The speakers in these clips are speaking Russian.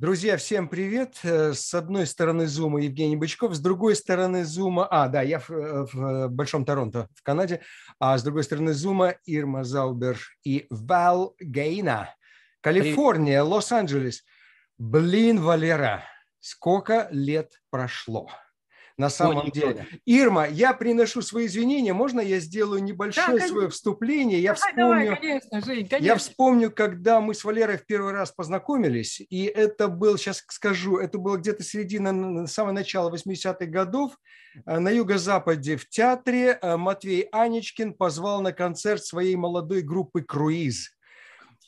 Друзья, всем привет. Э, с одной стороны зума Евгений Бычков, с другой стороны зума... А, да, я в, э, в Большом Торонто, в Канаде. А с другой стороны зума Ирма Заубер и Вал Гейна. Калифорния, Лос-Анджелес. Блин, Валера, сколько лет прошло? на самом Ой, деле. Ирма, я приношу свои извинения. Можно я сделаю небольшое да, свое вступление? Я давай, вспомню, давай, конечно, Жень, конечно. Я вспомню, когда мы с Валерой в первый раз познакомились, и это был, сейчас скажу, это было где-то середина, самое начало 80-х годов. Э, на юго-западе в театре э, Матвей Анечкин позвал на концерт своей молодой группы «Круиз».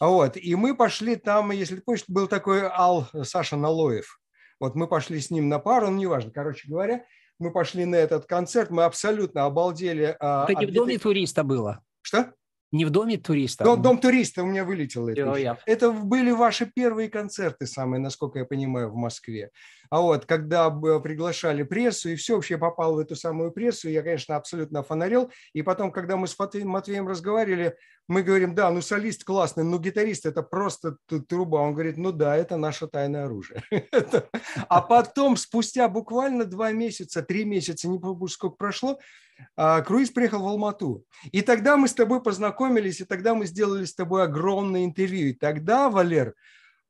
Вот, и мы пошли там, если помнишь, был такой Ал э, Саша Налоев. Вот мы пошли с ним на пару, ну, неважно, короче говоря – мы пошли на этот концерт, мы абсолютно обалдели. Это а, не в доме туриста было. Что? Не в доме туриста. Дом, дом туриста у меня вылетело. Это, это были ваши первые концерты самые, насколько я понимаю, в Москве. А вот когда приглашали прессу, и все вообще попал в эту самую прессу, я, конечно, абсолютно фонарел. И потом, когда мы с Матвеем разговаривали, мы говорим, да, ну солист классный, ну гитарист это просто труба. Он говорит, ну да, это наше тайное оружие. А потом, спустя буквально два месяца, три месяца, не помню, сколько прошло, а, Круиз приехал в Алмату. И тогда мы с тобой познакомились, и тогда мы сделали с тобой огромное интервью. И тогда, Валер,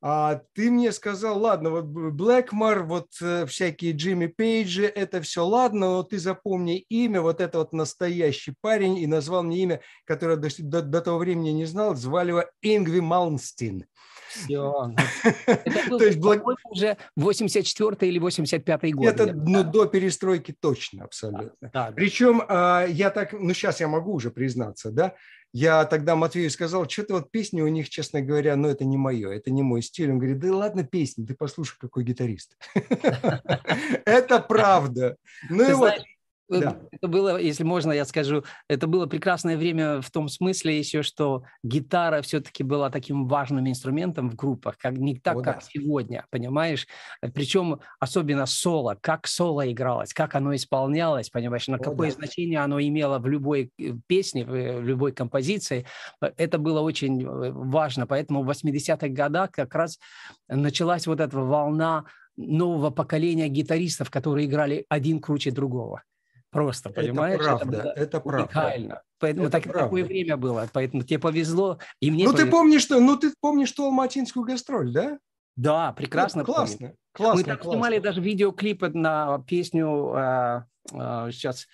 а ты мне сказал, ладно, вот Блэкмор, вот э, всякие Джимми Пейджи, это все ладно, но ты запомни имя, вот это вот настоящий парень, и назвал мне имя, которое до, до, до того времени не знал, звали его Ингви Малнстин. Все. То есть, благ... уже 84 или 85 год. Это ну, до перестройки точно, абсолютно. Причем а, я так, ну сейчас я могу уже признаться, да, я тогда Матвею сказал, что-то вот песни у них, честно говоря, но ну, это не мое, это не мой стиль. Он говорит, да ладно песни, ты послушай, какой гитарист. Это правда. Ну и вот Э, да. Это было, если можно, я скажу, это было прекрасное время в том смысле еще, что гитара все-таки была таким важным инструментом в группах, как не так, О, как да. сегодня, понимаешь? Э, Причем особенно соло, как соло игралось, как оно исполнялось, понимаешь, на О, какое да. значение оно имело в любой э, песне, в любой композиции. Это было очень важно, поэтому в 80-х годах как раз началась вот эта волна нового поколения гитаристов, которые играли один круче другого. Просто, это понимаешь? Правда, это, это правда. Уникально. Поэтому это так, правда. такое время было. Поэтому тебе повезло. И мне ну, повезло. ты помнишь, что, ну, ты помнишь ту алматинскую гастроль, да? Да, ну, прекрасно. Это классно, помню. классно. Мы так классно. снимали даже видеоклип на песню э, э, сейчас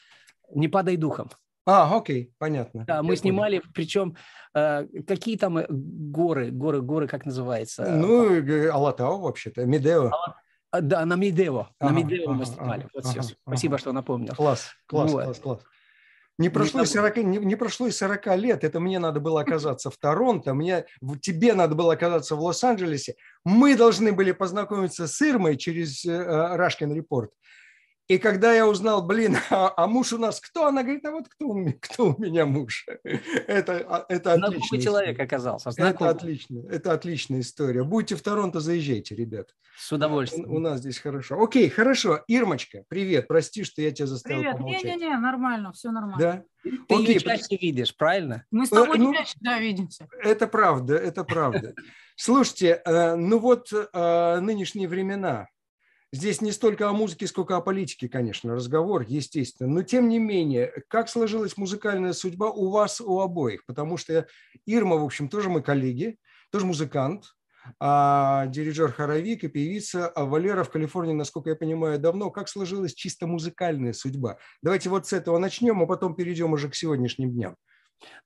«Не падай духом». А, окей, понятно. Да, мы Я снимали, понял. причем э, какие там э, горы, горы, горы, как называется? Ну, э, Алатау вообще-то, Медео. Алатау. А, да, на Мидео. Ага, на Мидео ага, мы снимали. Ага, вот ага, все. Спасибо, ага. что напомнил. Класс, класс, вот. класс, класс. Не ну, прошло, и 40, не, не прошло и 40 лет, это мне надо было оказаться в Торонто, мне, тебе надо было оказаться в Лос-Анджелесе. Мы должны были познакомиться с Ирмой через э, э Рашкин Репорт. И когда я узнал, блин, а, а муж у нас кто? Она говорит, а вот кто, кто у меня муж? Это, а, это отличный человек оказался. Знакомый. Это, отлично, это отличная история. Будете в Торонто, заезжайте, ребят. С удовольствием. У, у нас здесь хорошо. Окей, хорошо. Ирмочка, привет. Прости, что я тебя заставил Привет. Не-не-не, нормально, все нормально. Да? Ты Окей. ее чаще видишь, правильно? Мы с э, тобой ну, чаще, да, видимся. Это правда, это правда. Слушайте, э, ну вот э, нынешние времена, Здесь не столько о музыке, сколько о политике, конечно, разговор, естественно. Но тем не менее, как сложилась музыкальная судьба у вас, у обоих? Потому что Ирма, в общем, тоже мы коллеги, тоже музыкант, а дирижер Хоровик и певица а Валера в Калифорнии, насколько я понимаю, давно. Как сложилась чисто музыкальная судьба? Давайте вот с этого начнем, а потом перейдем уже к сегодняшним дням.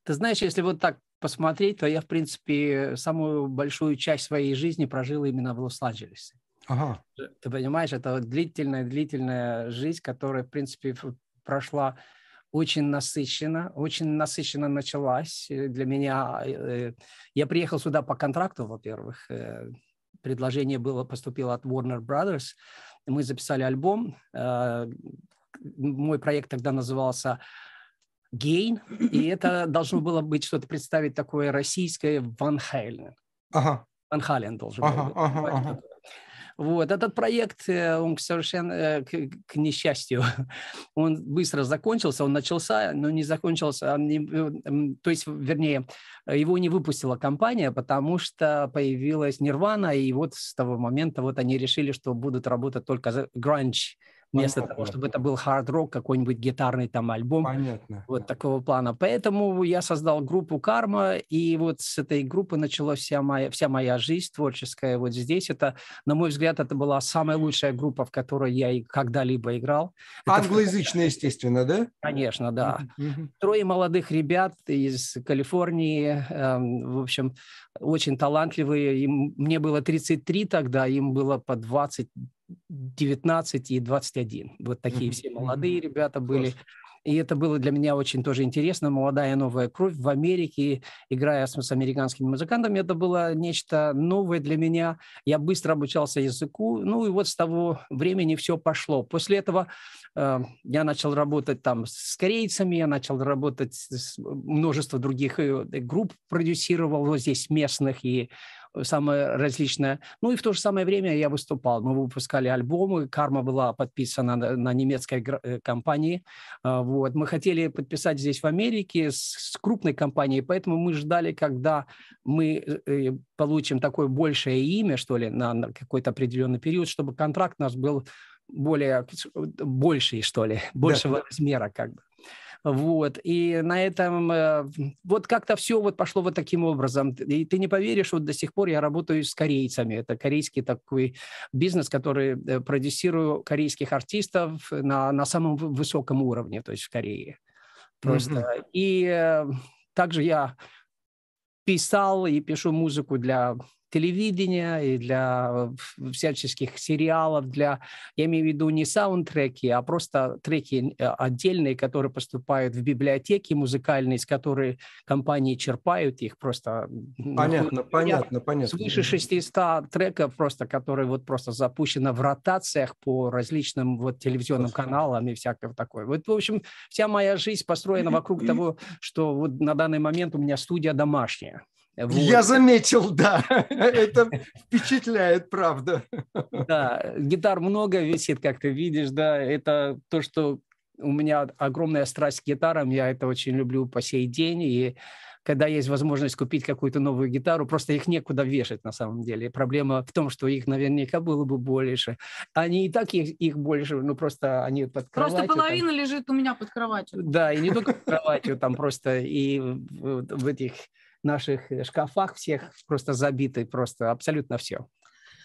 Ты знаешь, если вот так посмотреть, то я, в принципе, самую большую часть своей жизни прожил именно в Лос-Анджелесе. Ага. Ты понимаешь, это длительная-длительная жизнь, которая, в принципе, прошла очень насыщенно, очень насыщенно началась э, для меня. Э, э, я приехал сюда по контракту, во-первых. Предложение было, поступило от Warner Brothers. Мы записали альбом. Мой проект тогда назывался «Гейн», и это должно было быть что-то представить такое российское Ван Хайлен. Ага. Ван Хален должен ага, был быть. Ага, ага. Вот. Этот проект, э, он совершенно э, к, к несчастью, он быстро закончился, он начался, но не закончился, он не, э, то есть, вернее, его не выпустила компания, потому что появилась Нирвана, и вот с того момента вот они решили, что будут работать только гранж вместо Понятно. того, чтобы это был хард-рок, какой-нибудь гитарный там альбом. Понятно. Вот такого плана. Поэтому я создал группу «Карма», и вот с этой группы началась вся моя, вся моя жизнь творческая. Вот здесь это, на мой взгляд, это была самая лучшая группа, в которой я когда-либо играл. Англоязычная, это... естественно, да? Конечно, да. Трое молодых ребят из Калифорнии, эм, в общем, очень талантливые. Им, мне было 33 тогда, им было по 20 19 и 21. Вот такие все молодые ребята были. И это было для меня очень тоже интересно. Молодая новая кровь в Америке, играя с, американскими музыкантами, это было нечто новое для меня. Я быстро обучался языку. Ну и вот с того времени все пошло. После этого э, я начал работать там с корейцами, я начал работать с множество других э, э, групп, продюсировал вот здесь местных и самое различное. Ну и в то же самое время я выступал. Мы выпускали альбомы, «Карма» была подписана на, на немецкой э, компании. А, вот. Мы хотели подписать здесь в Америке с, с крупной компанией, поэтому мы ждали, когда мы э, э, получим такое большее имя, что ли, на, на какой-то определенный период, чтобы контракт наш был более, больший, что ли, большего да. размера как бы. Вот. И на этом э, вот как-то все вот пошло вот таким образом. И ты не поверишь, вот до сих пор я работаю с корейцами. Это корейский такой бизнес, который э, продюсирую корейских артистов на, на самом высоком уровне, то есть в Корее. Просто. Mm-hmm. И э, также я писал и пишу музыку для телевидения и для э, всяческих сериалов, для, я имею в виду не саундтреки, а просто треки э, отдельные, которые поступают в библиотеки музыкальные, из которых компании черпают их просто. Понятно, понятно, понятно. Свыше 600 треков просто, которые вот просто запущены в ротациях по различным вот телевизионным Господи. каналам и всякое такое. Вот, в общем, вся моя жизнь построена вокруг того, что вот на данный момент у меня студия домашняя. Вот. Я заметил, да. Это впечатляет, правда. Да, гитар много висит, как ты видишь, да. Это то, что у меня огромная страсть к гитарам, я это очень люблю по сей день, и когда есть возможность купить какую-то новую гитару, просто их некуда вешать на самом деле. Проблема в том, что их наверняка было бы больше. Они и так их, их больше, ну просто они под кроватью. Просто половина там. лежит у меня под кроватью. Да, и не только под кроватью, там просто и в этих наших э, шкафах всех просто забиты, просто абсолютно все.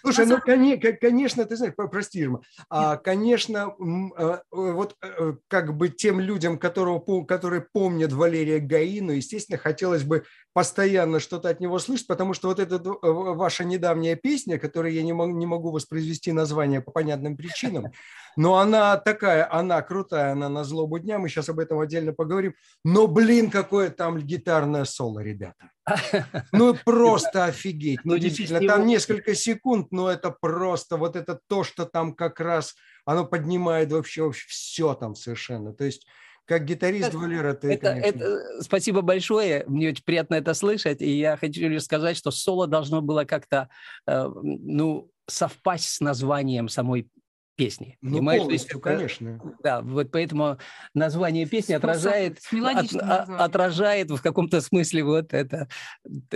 Слушай, ну, конечно, ты знаешь, прости, Ирма, а, конечно, э, вот э, как бы тем людям, которого, которые помнят Валерия Гаину, естественно, хотелось бы постоянно что-то от него слышать, потому что вот эта ваша недавняя песня, которую я не могу воспроизвести название по понятным причинам, но она такая, она крутая, она на злобу дня, мы сейчас об этом отдельно поговорим, но, блин, какое там гитарное соло, ребята. Ну, просто офигеть, ну, ну действительно, там несколько секунд, но это просто, вот это то, что там как раз, оно поднимает вообще, вообще все там совершенно, то есть как гитарист Валера, ты, это, конечно... это, э, Спасибо большое, мне очень приятно это слышать, и я хочу лишь сказать, что соло должно было как-то, э, ну, совпасть с названием самой песни. Ну, понимаешь? полностью, есть, конечно. Да, вот поэтому название песни с, отражает, с от, а, отражает в каком-то смысле вот это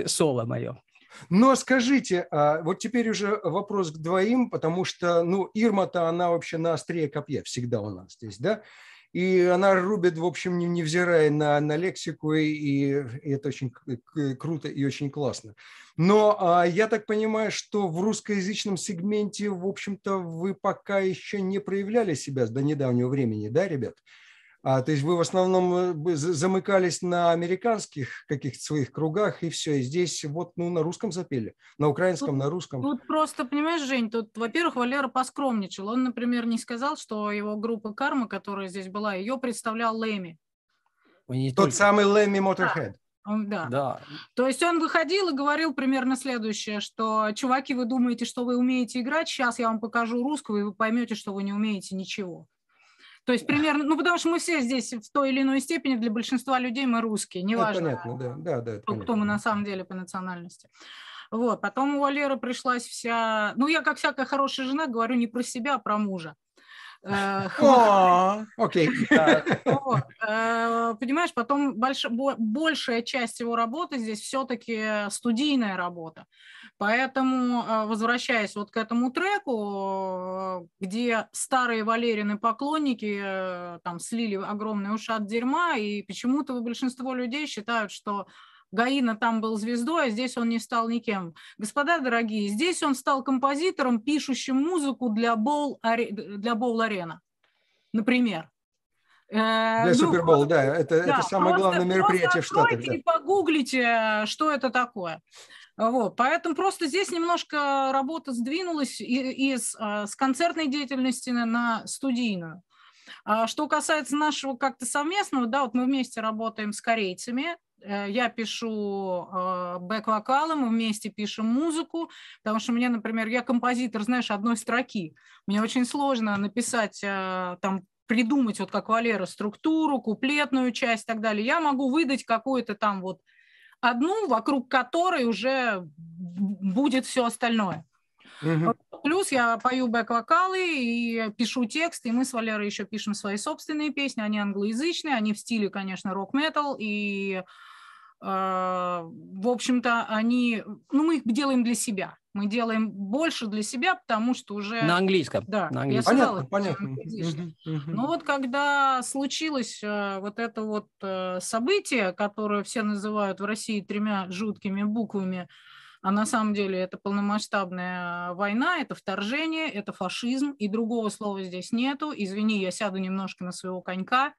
соло мое. Но скажите, а, вот теперь уже вопрос к двоим, потому что, ну, Ирма-то она вообще на острие копья всегда у нас здесь, да? И она рубит, в общем, невзирая на, на лексику, и, и это очень круто и очень классно. Но а, я так понимаю, что в русскоязычном сегменте, в общем-то, вы пока еще не проявляли себя до недавнего времени, да, ребят? А, то есть вы в основном э, замыкались на американских каких-то своих кругах, и все. И здесь вот ну, на русском запели, на украинском, тут, на русском. Тут просто, понимаешь, Жень, тут, во-первых, Валера поскромничал. Он, например, не сказал, что его группа «Карма», которая здесь была, ее представлял Лэми. Тот только... самый Лэми Моторхед. Да. да. То есть он выходил и говорил примерно следующее, что чуваки, вы думаете, что вы умеете играть, сейчас я вам покажу русского, и вы поймете, что вы не умеете ничего. То есть примерно, ну потому что мы все здесь в той или иной степени, для большинства людей мы русские, неважно, это понятно, да, да, да, кто, понятно. мы на самом деле по национальности. Вот, потом у Валеры пришлась вся... Ну, я, как всякая хорошая жена, говорю не про себя, а про мужа. Э, окей. Э, понимаешь, потом большая часть его работы здесь все-таки студийная работа. Поэтому, э, возвращаясь вот к этому треку, где старые Валерины поклонники э, там слили огромный ушат дерьма, и почему-то большинство людей считают, что Гаина там был звездой, а здесь он не стал никем. Господа дорогие, здесь он стал композитором, пишущим музыку для боул-арена, для боул например. Э, для Супербол, ну, да, это, да, это самое главное мероприятие в Штатах. Да. и погуглите, э, что это такое. Вот. Поэтому просто здесь немножко работа сдвинулась из, а, с концертной деятельности на студийную. А что касается нашего как-то совместного, да, вот мы вместе работаем с корейцами, э, я пишу а, бэк-вокалы, мы вместе пишем музыку, потому что мне, например, я композитор, знаешь, одной строки. Мне очень сложно написать, там, придумать, вот как Валера, структуру, куплетную часть и так далее. Я могу выдать какую-то там вот одну, вокруг которой уже будет все остальное. Угу. Плюс я пою бэк-вокалы и пишу тексты, и мы с Валерой еще пишем свои собственные песни, они англоязычные, они в стиле, конечно, рок-метал, и, э, в общем-то, они, ну, мы их делаем для себя. Мы делаем больше для себя, потому что уже... На английском. Да, на английском. я сказала, понятно, понятно. Но вот когда случилось э, вот это вот э, событие, которое все называют в России тремя жуткими буквами, а на самом деле это полномасштабная война, это вторжение, это фашизм, и другого слова здесь нету. Извини, я сяду немножко на своего конька.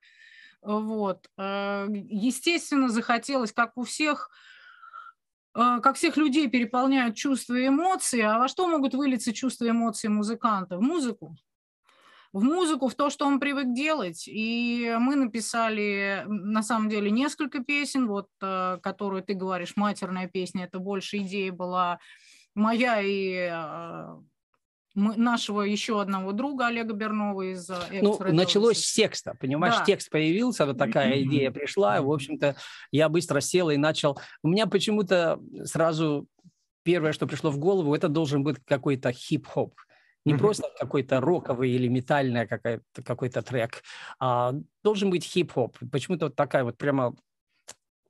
Вот. Э, естественно, захотелось, как у всех, Э, как всех людей переполняют чувства и эмоции, а во что могут вылиться чувства и эмоции музыканта? В музыку. В музыку, в то, что он привык делать. И мы написали, на самом деле, несколько песен, вот, э, которую ты говоришь, матерная песня, это больше идея была моя и э, мы, нашего еще одного друга Олега Бернова из э, Ну, началось с текста, понимаешь, да. текст появился, вот такая mm-hmm. идея пришла, и, в общем-то, я быстро сел и начал. У меня почему-то сразу первое, что пришло в голову, это должен быть какой-то хип-хоп. Не mm-hmm. просто какой-то роковый или метальный какой-то трек, а должен быть хип-хоп. Почему-то вот такая вот прямо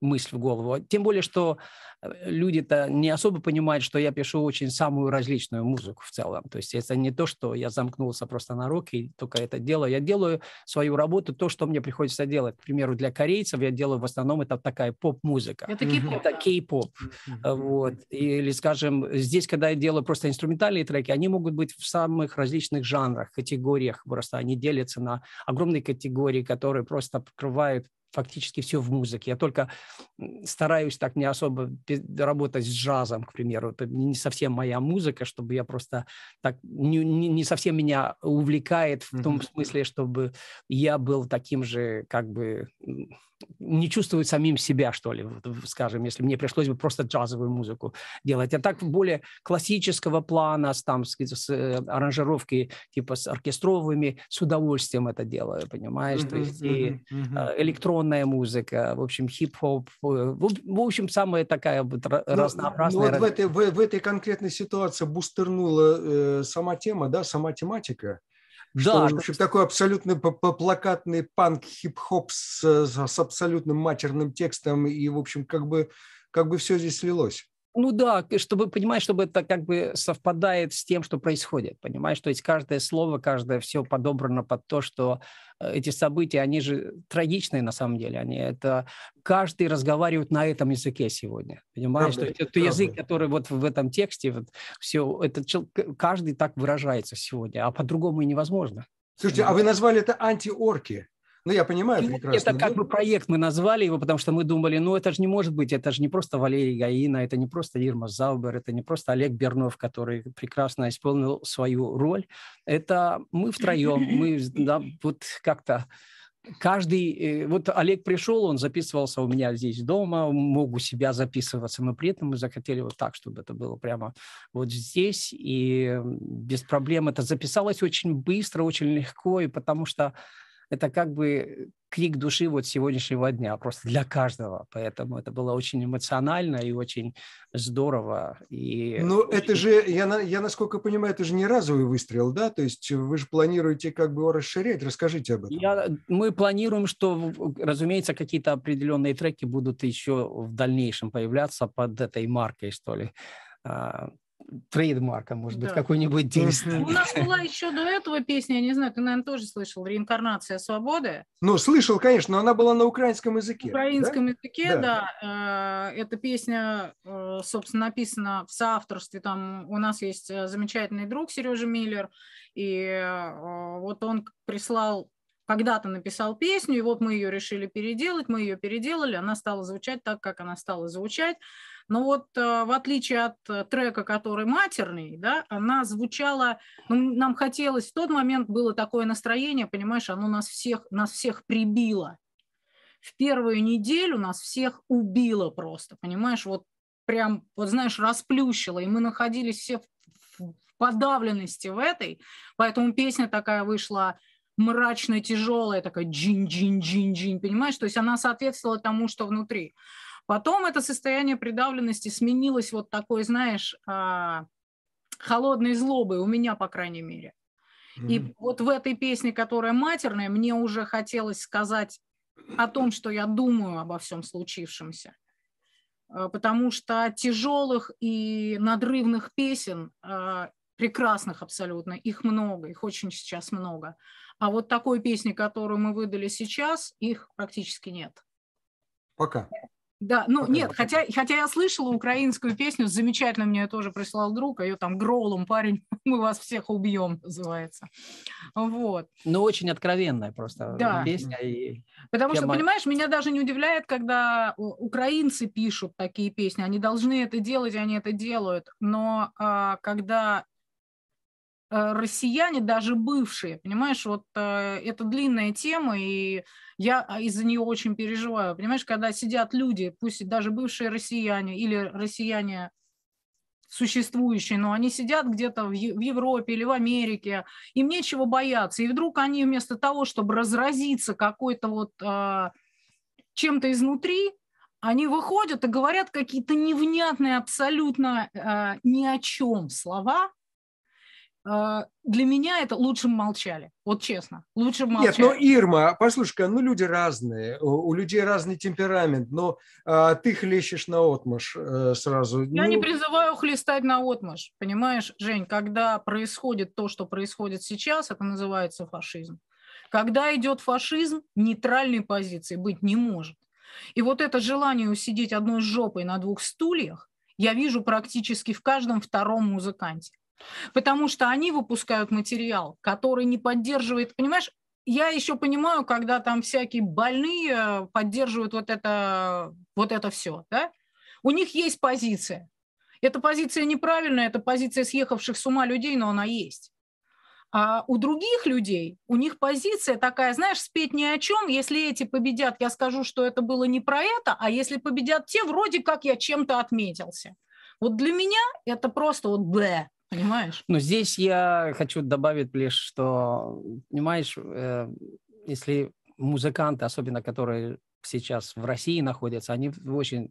мысль в голову. А тем более, что э, люди-то не особо понимают, что я пишу очень самую различную музыку в целом. То есть это не то, что я замкнулся просто на руки и только это делаю. Я делаю свою работу, то, что мне приходится делать. К примеру, для корейцев я делаю в основном это такая поп-музыка. Это кей-поп. Э, вот. Или, скажем, здесь, когда я делаю просто инструментальные треки, они могут быть в самых различных жанрах, категориях. Просто они делятся на огромные категории, которые просто покрывают фактически все в музыке. Я только стараюсь так не особо работать с джазом, к примеру. Это не совсем моя музыка, чтобы я просто так не, не, не совсем меня увлекает в том mm-hmm. смысле, чтобы я был таким же как бы не чувствуют самим себя, что ли, скажем, если мне пришлось бы просто джазовую музыку делать. А так более классического плана, с, там, с, с э, аранжировки типа с оркестровыми, с удовольствием это делаю, понимаешь? Mm-hmm, То есть mm-hmm, и mm-hmm. электронная музыка, в общем, хип-хоп. Э, в, в общем, самая такая вот ну, разнообразная... Ну вот в, этой, в, в этой конкретной ситуации бустернула э, сама тема, да, сама тематика. Да, что, в общем, такой абсолютно плакатный панк-хип-хоп с, с абсолютным матерным текстом, и, в общем, как бы, как бы все здесь слилось. Ну да, чтобы понимать, чтобы это как бы совпадает с тем, что происходит, понимаешь, то есть каждое слово, каждое все подобрано под то, что э, эти события, они же трагичные на самом деле, они это каждый разговаривает на этом языке сегодня, понимаешь, правда, что это, язык, который вот в этом тексте вот все это каждый так выражается сегодня, а по-другому и невозможно. Слушайте, а вы назвали это антиорки? Ну, я понимаю ну, прекрасно. Это как бы проект мы назвали его, потому что мы думали, ну, это же не может быть, это же не просто Валерий Гаина, это не просто Ирма Заубер, это не просто Олег Бернов, который прекрасно исполнил свою роль. Это мы втроем, мы да, вот как-то каждый, э, вот Олег пришел, он записывался у меня здесь дома, мог у себя записываться, но при этом мы захотели вот так, чтобы это было прямо вот здесь, и без проблем это записалось очень быстро, очень легко, и потому что это как бы крик души вот сегодняшнего дня, просто для каждого. Поэтому это было очень эмоционально и очень здорово. И Но ну, очень... это же, я, на я насколько понимаю, это же не разовый выстрел, да? То есть вы же планируете как бы его расширять? Расскажите об этом. Я, мы планируем, что, разумеется, какие-то определенные треки будут еще в дальнейшем появляться под этой маркой, что ли. А, трейдмарка, может быть, да. какой-нибудь действие. У нас была еще до этого песня, я не знаю, ты, наверное, тоже слышал, «Реинкарнация свободы». Ну, слышал, конечно, но она была на украинском языке. Украинском да? языке, да. да. Э, эта песня, э, собственно, написана в соавторстве. Там у нас есть э, замечательный друг Сережа Миллер, и вот он прислал когда-то написал песню, и вот мы ее решили переделать, мы ее переделали, она стала звучать так, как она стала звучать. Но вот э, в отличие от э, трека, который матерный, да, она звучала, ну, нам хотелось, в тот момент было такое настроение, понимаешь, оно нас всех, нас всех прибило. В первую неделю нас всех убило просто, понимаешь, вот прям, вот знаешь, расплющило, и мы находились все в, в подавленности в этой, поэтому песня такая вышла мрачная, тяжелая, такая джин-джин-джин-джин, понимаешь? То есть она соответствовала тому, что внутри. Потом это состояние придавленности сменилось вот такой, знаешь, а, холодной злобой, у меня, по крайней мере. Mm-hmm. И вот в этой песне, которая матерная, мне уже хотелось сказать о том, что я думаю обо всем случившемся. Э, потому что тяжелых и надрывных песен, э, прекрасных абсолютно, их много, их очень сейчас много. А вот такой песни, которую мы выдали сейчас, их практически нет. Пока. Да, ну Пока нет, хотя, хотя я слышала украинскую песню, замечательно мне ее тоже прислал друг, а ее там гроулом, парень, мы вас всех убьем, называется. Вот. Ну, очень откровенная просто да. песня. И... Потому что, мог... понимаешь, меня даже не удивляет, когда украинцы пишут такие песни, они должны это делать, и они это делают, но а, когда Э, россияне, даже бывшие, понимаешь, вот э, это длинная тема, и я а, из-за нее очень переживаю. Понимаешь, когда сидят люди, пусть даже бывшие россияне или россияне существующие, но они сидят где-то в Европе или в Америке, им нечего бояться. И вдруг они вместо того, чтобы разразиться какой-то вот э, чем-то изнутри, они выходят и говорят какие-то невнятные абсолютно э, ни о чем слова, а, для меня это лучше молчали. Вот честно, лучше ну, молчали. Нет, но Ирма, послушай ну люди разные, у людей разный темперамент, но а, ты хлещешь на отмаш а, сразу. Я ну... не призываю хлестать на отмаш, понимаешь, Жень, когда происходит то, что происходит сейчас, это называется фашизм. Когда идет фашизм, нейтральной позиции быть не может. И вот это желание усидеть одной жопой на двух стульях я вижу практически в каждом втором музыканте. Потому что они выпускают материал, который не поддерживает, понимаешь, я еще понимаю, когда там всякие больные поддерживают вот это, вот это все. Да? У них есть позиция. Эта позиция неправильная, это позиция съехавших с ума людей, но она есть. А у других людей, у них позиция такая, знаешь, спеть ни о чем. Если эти победят, я скажу, что это было не про это, а если победят те, вроде как я чем-то отметился. Вот для меня это просто вот б. Понимаешь? Но здесь я хочу добавить лишь, что, понимаешь, э, если музыканты, особенно которые сейчас в России находятся, они очень,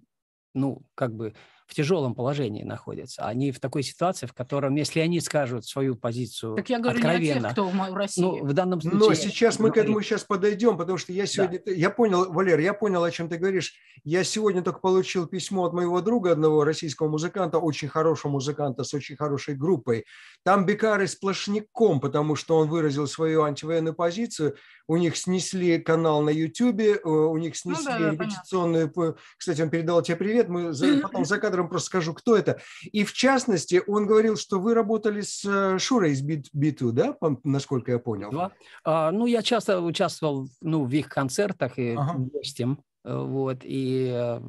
ну, как бы в тяжелом положении находятся. Они а в такой ситуации, в котором, если они скажут свою позицию так я говорю, откровенно... Не тех, кто в России. Ну, в данном случае... Но сейчас мы ну, к этому сейчас подойдем, потому что я сегодня... Да. Я понял, Валер, я понял, о чем ты говоришь. Я сегодня только получил письмо от моего друга, одного российского музыканта, очень хорошего музыканта с очень хорошей группой. Там Бекары сплошняком, потому что он выразил свою антивоенную позицию. У них снесли канал на YouTube, э, у них снесли ну, да, репетиционную... Понятно. Кстати, он передал тебе привет, мы потом за кадром вечером просто скажу, кто это. И в частности, он говорил, что вы работали с э, Шурой из B2, да, насколько я понял? Да. А, ну, я часто участвовал ну, в их концертах и ага. гостем. Э, вот, и э,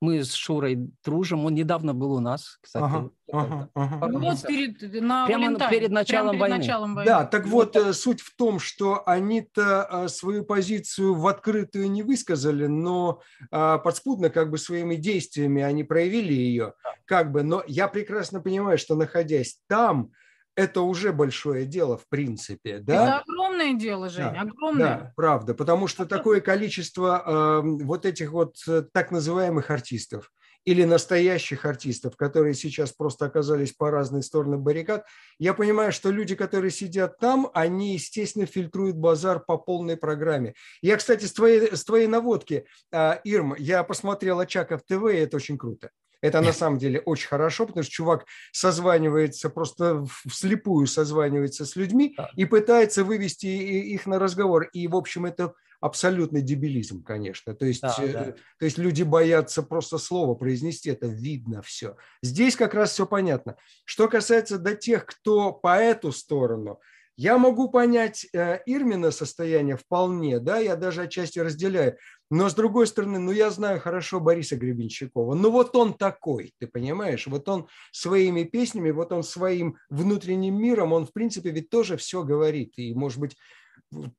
мы с Шурой дружим. Он недавно был у нас, кстати. Ага, ага, ага. Ну, вот перед, э, на Прямо перед, началом, перед войны. началом войны. Да, так вот, суть в том, что они-то а, свою позицию в открытую не высказали, но а, подспудно как бы своими действиями они проявили ее. Как бы, но я прекрасно понимаю, что находясь там, это уже большое дело, в принципе. Да? Это огромное дело, Женя, да, огромное. Да, правда, потому что такое количество э, вот этих вот э, так называемых артистов или настоящих артистов, которые сейчас просто оказались по разные стороны баррикад, я понимаю, что люди, которые сидят там, они, естественно, фильтруют базар по полной программе. Я, кстати, с твоей, с твоей наводки, э, а, Ирм, я посмотрел Очаков ТВ, и это очень круто. Это на самом деле очень хорошо, потому что чувак созванивается, просто вслепую созванивается с людьми и пытается вывести их на разговор. И, в общем, это абсолютный дебилизм, конечно. То есть, да, э, да. то есть люди боятся просто слово произнести, это видно все. Здесь как раз все понятно. Что касается до тех, кто по эту сторону, я могу понять э, Ирмина состояние вполне, да, я даже отчасти разделяю. Но с другой стороны, ну я знаю хорошо Бориса Гребенщикова, ну вот он такой, ты понимаешь, вот он своими песнями, вот он своим внутренним миром, он в принципе ведь тоже все говорит. И может быть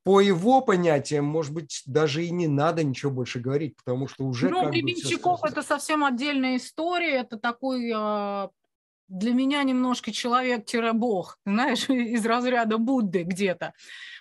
по его понятиям, может быть, даже и не надо ничего больше говорить, потому что уже... Ну, Гребенщиков – это совсем отдельная история, это такой а, для меня немножко человек-бог, знаешь, из разряда Будды где-то.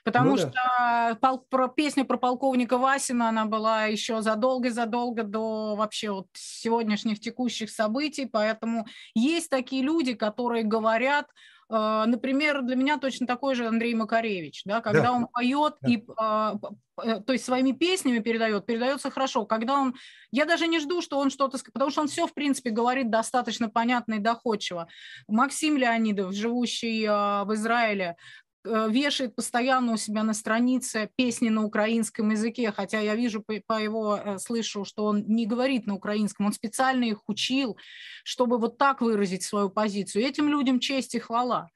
Потому ну, что да. пол, про, песня про полковника Васина, она была еще задолго-задолго до вообще вот сегодняшних текущих событий, поэтому есть такие люди, которые говорят Э, например, для меня точно такой же Андрей Макаревич, да, когда да. он поет да. и, а, э, то есть своими песнями передает, передается хорошо. Когда он, я даже не жду, что он что-то, потому что он все, в принципе, говорит достаточно понятно и доходчиво. Максим Леонидов, живущий а, в Израиле, Э, вешает постоянно у себя на странице песни на украинском языке, хотя я вижу по, его, э, слышу, что он не говорит на украинском, он специально их учил, чтобы вот так выразить свою позицию. Этим людям честь и хвала.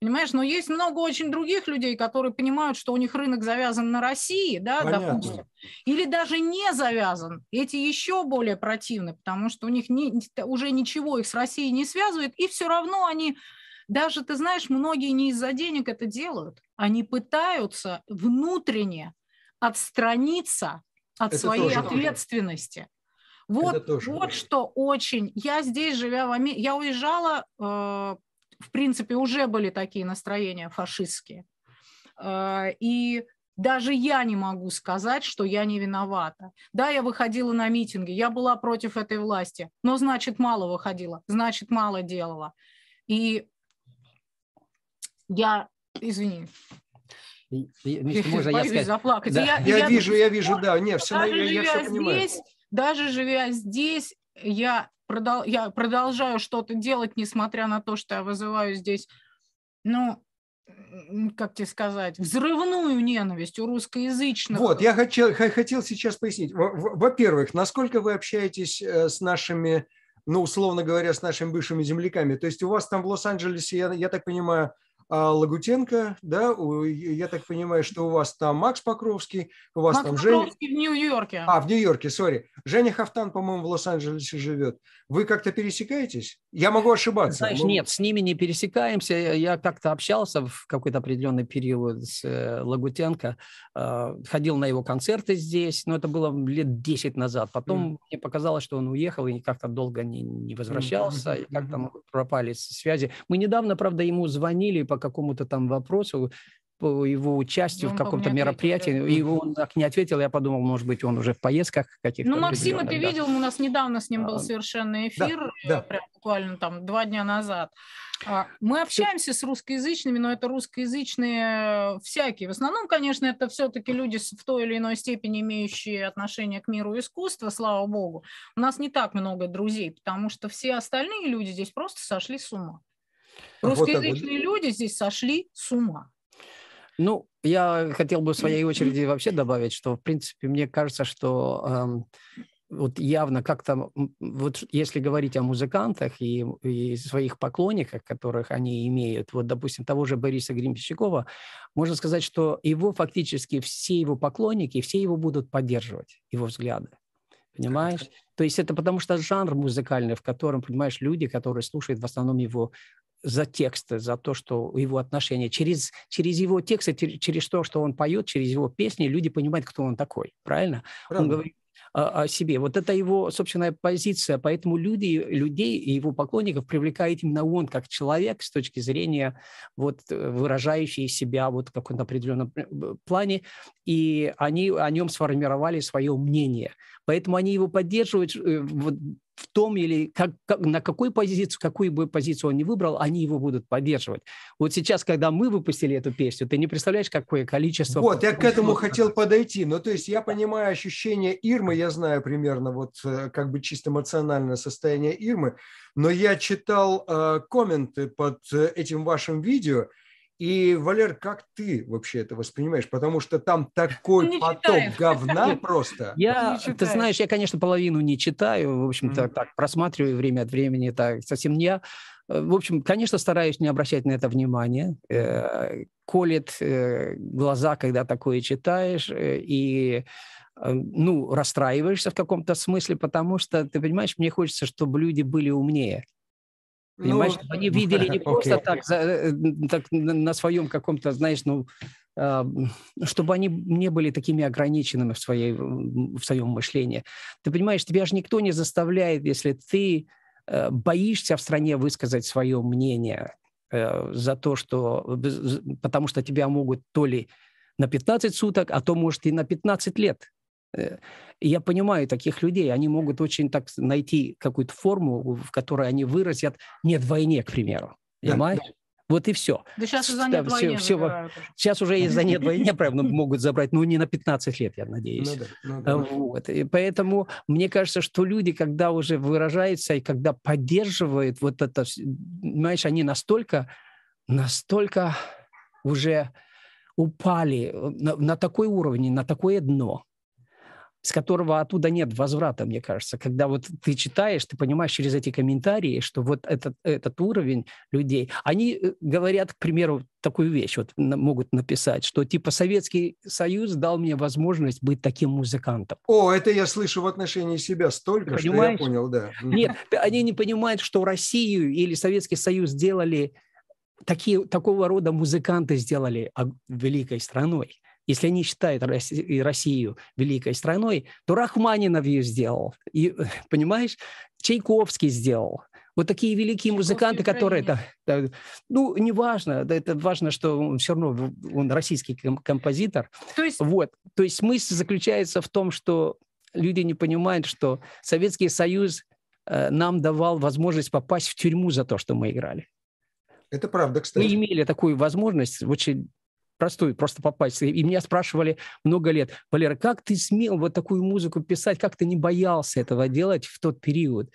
Понимаешь, но есть много очень других людей, которые понимают, что у них рынок завязан на России, да, Понятно. допустим, или даже не завязан. Эти еще более противны, потому что у них не, уже ничего их с Россией не связывает, и все равно они даже, ты знаешь, многие не из-за денег это делают. Они пытаются внутренне отстраниться от это своей ответственности. Тоже. Вот, вот что очень. Я здесь, живя в Америке, я уезжала, э, в принципе, уже были такие настроения фашистские. Э, и даже я не могу сказать, что я не виновата. Да, я выходила на митинги, я была против этой власти, но значит, мало выходила, значит, мало делала. И я, извини, можно я а сказать? Заплакать. Да. Я, я, я вижу, я вижу, да, не, все, даже я, я все здесь, понимаю. Даже живя здесь, я, продол, я продолжаю что-то делать, несмотря на то, что я вызываю здесь, ну, как тебе сказать, взрывную ненависть у русскоязычных. Вот, я хотел, хотел сейчас пояснить. Во-первых, насколько вы общаетесь э, с нашими, ну, условно говоря, с нашими бывшими земляками? То есть у вас там в Лос-Анджелесе, я, я так понимаю, а, Лагутенко, да, я так понимаю, что у вас там Макс Покровский, у вас Макс там Женя... Покровский в Нью-Йорке. А, в Нью-Йорке, сори. Женя Хафтан, по-моему, в Лос-Анджелесе живет. Вы как-то пересекаетесь? Я могу ошибаться. Знаешь, но... нет, с ними не пересекаемся. Я как-то общался в какой-то определенный период с э, Лагутенко, а, ходил на его концерты здесь, но это было лет 10 назад. Потом mm. мне показалось, что он уехал и как-то долго не, не возвращался, mm-hmm. и как-то пропали связи. Мы недавно, правда, ему звонили по какому-то там вопросу, по его участию ну, он в каком-то мероприятии, ответил. и он так не ответил, я подумал, может быть, он уже в поездках каких-то. Ну, Максима ты да. видел, у нас недавно с ним был а, совершенно эфир, да, да. прям буквально там два дня назад. А, мы общаемся с русскоязычными, но это русскоязычные э, всякие. В основном, конечно, это все-таки люди в той или иной степени имеющие отношение к миру искусства, слава богу. У нас не так много друзей, потому что все остальные люди здесь просто сошли с ума. Русскоязычные вот люди здесь сошли с ума. Ну, я хотел бы в своей очереди вообще добавить, что, в принципе, мне кажется, что эм, вот явно как-то, вот если говорить о музыкантах и, и своих поклонниках, которых они имеют, вот, допустим, того же Бориса Гримпищакова, можно сказать, что его фактически все его поклонники, все его будут поддерживать, его взгляды. Понимаешь? То есть это потому что жанр музыкальный, в котором, понимаешь, люди, которые слушают в основном его за тексты, за то, что его отношения, через, через его тексты, через то, что он поет, через его песни, люди понимают, кто он такой, правильно? Правда. Он говорит о, о себе. Вот это его собственная позиция, поэтому люди, людей и его поклонников привлекает именно он как человек с точки зрения вот выражающий себя вот в каком-то определенном э, плане, и они о нем сформировали свое мнение. Поэтому они его поддерживают э, вот, в том или как, как, на какую позицию, какую бы позицию он не выбрал, они его будут поддерживать. Вот сейчас, когда мы выпустили эту песню, ты не представляешь, какое количество... Вот, я к этому хотел подойти. Ну, то есть я понимаю ощущение Ирмы, я знаю примерно вот э, как бы чисто эмоциональное состояние Ирмы, но я читал э, комменты под э, этим вашим видео, и, Валер, как ты вообще это воспринимаешь? Потому что там такой не поток читаешь. говна просто. Я, ты, ты знаешь, я, конечно, половину не читаю, в общем-то, mm-hmm. так просматриваю время от времени, так совсем не я. Э, в общем, конечно, стараюсь не обращать на это внимания. Э, колет э, глаза, когда такое читаешь, и ну, расстраиваешься в каком-то смысле, потому что, ты понимаешь, мне хочется, чтобы люди были умнее. Понимаешь, ну, они видели не просто okay. так, за, э, так на своем каком-то, знаешь, ну, а, чтобы они не были такими ограниченными в, своей, в своем мышлении. Ты понимаешь, тебя же никто не заставляет, если ты э, боишься в стране высказать свое мнение э, за то, что... Потому что тебя могут то ли на 15 суток, а то, может, и на 15 лет Э, я понимаю таких людей, они могут очень так найти какую-то форму, в которой они выразят «нет войне», к примеру. Да, понимаешь? Вот и все. Да сейчас из-за да, все, все, Сейчас уже из-за нет войны, правда, ну, могут забрать, ну, не на 15 лет, я надеюсь. Ну, да, ну, да. Э, вот. И поэтому мне кажется, что люди, когда уже выражаются и когда поддерживают вот это, понимаешь, они настолько, настолько уже упали э, на, на такой уровень, на такое дно, с которого оттуда нет возврата, мне кажется. Когда вот ты читаешь, ты понимаешь через эти комментарии, что вот этот, этот уровень людей, они э, говорят, к примеру, такую вещь, вот могут написать, что типа Советский Союз дал мне возможность быть таким музыкантом. О, это я слышу в отношении себя столько, что я понял, да. Нет, они не понимают, что Россию или Советский Союз сделали такие, такого рода музыканты сделали а, великой страной. Если они считают Россию великой страной, то Рахманинов ее сделал. И, понимаешь, Чайковский сделал. Вот такие великие музыканты, которые... Да, да, ну, неважно, да, это важно, что он все равно он российский композитор. То есть... Вот. То есть мысль заключается в том, что люди не понимают, что Советский Союз э, нам давал возможность попасть в тюрьму за то, что мы играли. Это правда, кстати. Мы имели такую возможность в очень простую, просто попасть. И меня спрашивали много лет, Валера, как ты смел вот такую музыку писать, как ты не боялся этого делать в тот период?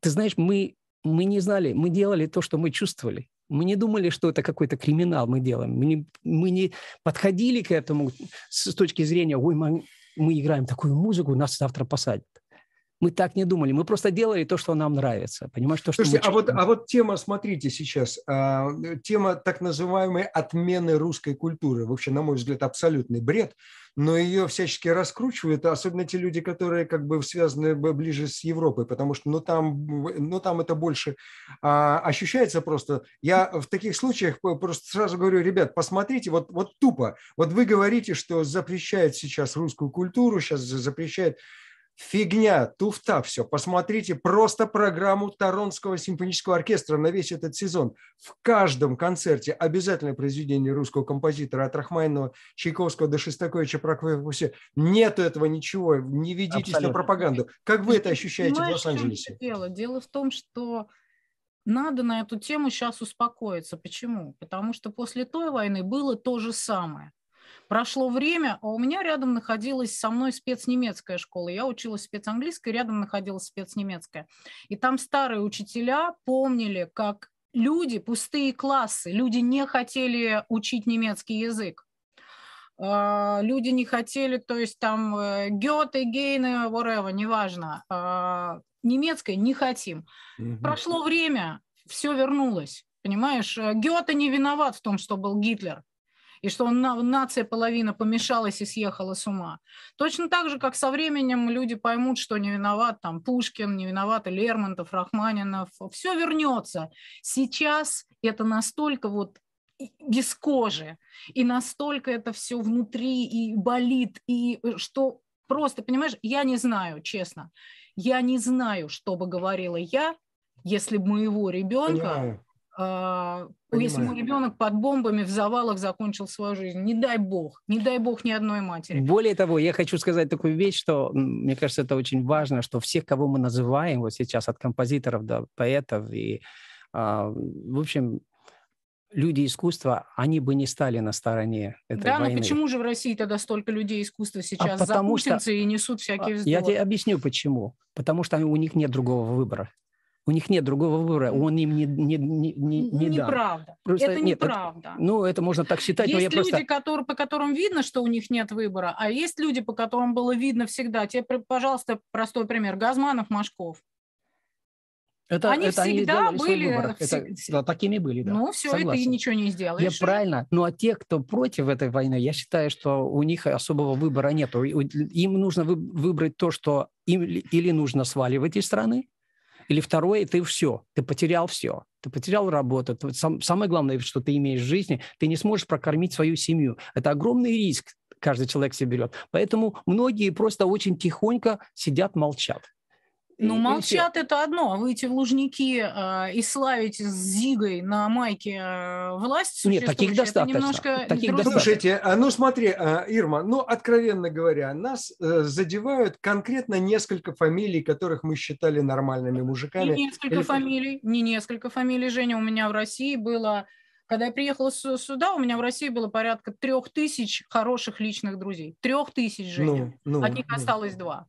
Ты знаешь, мы, мы не знали, мы делали то, что мы чувствовали. Мы не думали, что это какой-то криминал мы делаем. Мы не, мы не подходили к этому с точки зрения, ой, мы, мы играем такую музыку, нас завтра посадят мы так не думали, мы просто делали то, что нам нравится, понимаешь, то, что Слушайте, мы... а вот, а вот тема, смотрите сейчас, а, тема так называемой отмены русской культуры, вообще, на мой взгляд, абсолютный бред, но ее всячески раскручивают, а особенно те люди, которые как бы связаны ближе с Европой, потому что ну, там, ну, там это больше а, ощущается просто. Я в таких случаях просто сразу говорю, ребят, посмотрите, вот, вот тупо, вот вы говорите, что запрещает сейчас русскую культуру, сейчас запрещает Фигня, туфта, все. Посмотрите просто программу Торонского симфонического оркестра на весь этот сезон. В каждом концерте обязательное произведение русского композитора от Рахмайнова, Чайковского до Шестаковича, Прокофьева. Нету этого ничего. Не ведитесь Абсолютно. на пропаганду. Как вы это ощущаете в Лос-Анджелесе? Дело? дело в том, что надо на эту тему сейчас успокоиться. Почему? Потому что после той войны было то же самое – Прошло время, а у меня рядом находилась со мной спецнемецкая школа. Я училась в спецанглийской, рядом находилась спецнемецкая. И там старые учителя помнили, как люди, пустые классы, люди не хотели учить немецкий язык а, люди не хотели, то есть там э, Гёте, Гейне, whatever, неважно, а, немецкой не хотим. Угу. Прошло время, все вернулось, понимаешь? Э, Гёте не виноват в том, что был Гитлер и что он нация половина помешалась и съехала с ума. Точно так же, как со временем люди поймут, что не виноват там Пушкин, не виноваты Лермонтов, Рахманинов, все вернется. Сейчас это настолько вот без кожи, и настолько это все внутри и болит, и э, что просто, понимаешь, я не знаю, честно, я не знаю, что бы говорила я, если бы моего ребенка Понимаю. Понимаю. Если мой ребенок под бомбами в завалах закончил свою жизнь, не дай бог, не дай бог ни одной матери. Более того, я хочу сказать такую вещь, что мне кажется, это очень важно, что всех, кого мы называем вот сейчас, от композиторов до поэтов и, а, в общем, люди искусства, они бы не стали на стороне этой да, войны. Да, но почему же в России тогда столько людей искусства а сейчас а потому что... и несут всякие а, вздоры? Я тебе объясню, почему. Потому что у них нет другого выбора. У них нет другого выбора, он им не, не, не, не, не Неправда. Дан. Просто, это нет, неправда. Это, ну, это можно так считать, есть но я люди, просто... Которые, по которым видно, что у них нет выбора, а есть люди, по которым было видно всегда. Тебе, пожалуйста, простой пример. Газманов, Машков. Это, они это всегда они были это, да, такими были, да. Ну, все согласен. это и ничего не сделаешь. Я правильно. Ну, а те, кто против этой войны, я считаю, что у них особого выбора нет. Им нужно выбрать то, что им или нужно сваливать из страны, или второе, ты все, ты потерял все. Ты потерял работу. Ты, сам, самое главное, что ты имеешь в жизни, ты не сможешь прокормить свою семью. Это огромный риск каждый человек себе берет. Поэтому многие просто очень тихонько сидят, молчат. Ну, молчат это одно, а выйти в Лужники э, и славить с Зигой на майке э, власть Нет, таких достаточно. Немножко таких трудно. Слушайте, а, ну смотри, Ирма, ну, откровенно говоря, нас э, задевают конкретно несколько фамилий, которых мы считали нормальными мужиками. Не несколько Или... фамилий, не несколько фамилий, Женя, у меня в России было... Когда я приехала сюда, у меня в России было порядка трех тысяч хороших личных друзей. Трех тысяч, Женя. Ну, ну, От них ну. осталось два.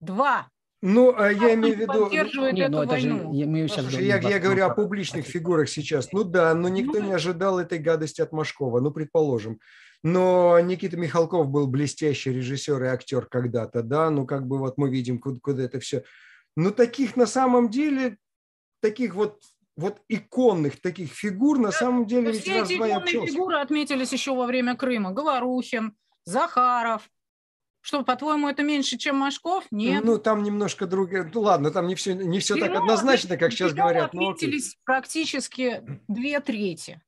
Два! Ну, а ну, я имею в виду... ну, это я, говорю о публичных фигурах сейчас. Ну да, но никто ну не ожидал этой гадости от Машкова, ну, предположим. Но Никита Михалков был блестящий режиссер и актер когда-то, да, ну, как бы вот мы видим, куда, куда это все. Но ну, таких на самом деле, таких вот вот иконных таких фигур на да, самом деле ведь все эти иконные фигуры отметились еще во время Крыма. Говорухин, Захаров, что, по-твоему, это меньше, чем Машков? Нет. Ну, там немножко другое. Ну, ладно, там не все, не все так однозначно, как сейчас говорят. но... практически две трети.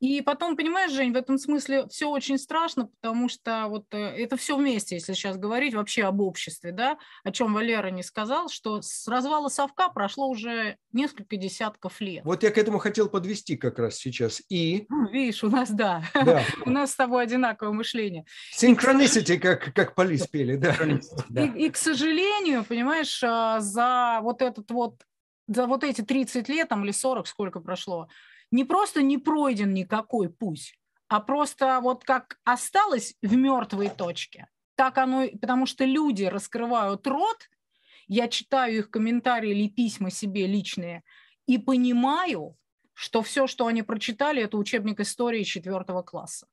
И потом, понимаешь, Жень, в этом смысле все очень страшно, потому что вот э, это все вместе, если сейчас говорить вообще об обществе, да, о чем Валера не сказал, что с развала совка прошло уже несколько десятков лет. Вот я к этому хотел подвести как раз сейчас. И... Ну, видишь, у нас, да, у нас с тобой одинаковое мышление. Синхронисити, как, как полис пели, да. И, и, к сожалению, понимаешь, а, за вот этот вот за вот эти 30 лет там, или 40, сколько прошло, не просто не пройден никакой путь, а просто вот как осталось в мертвой точке, так оно, потому что люди раскрывают рот, я читаю их комментарии или письма себе личные и понимаю, что все, что они прочитали, это учебник истории четвертого класса.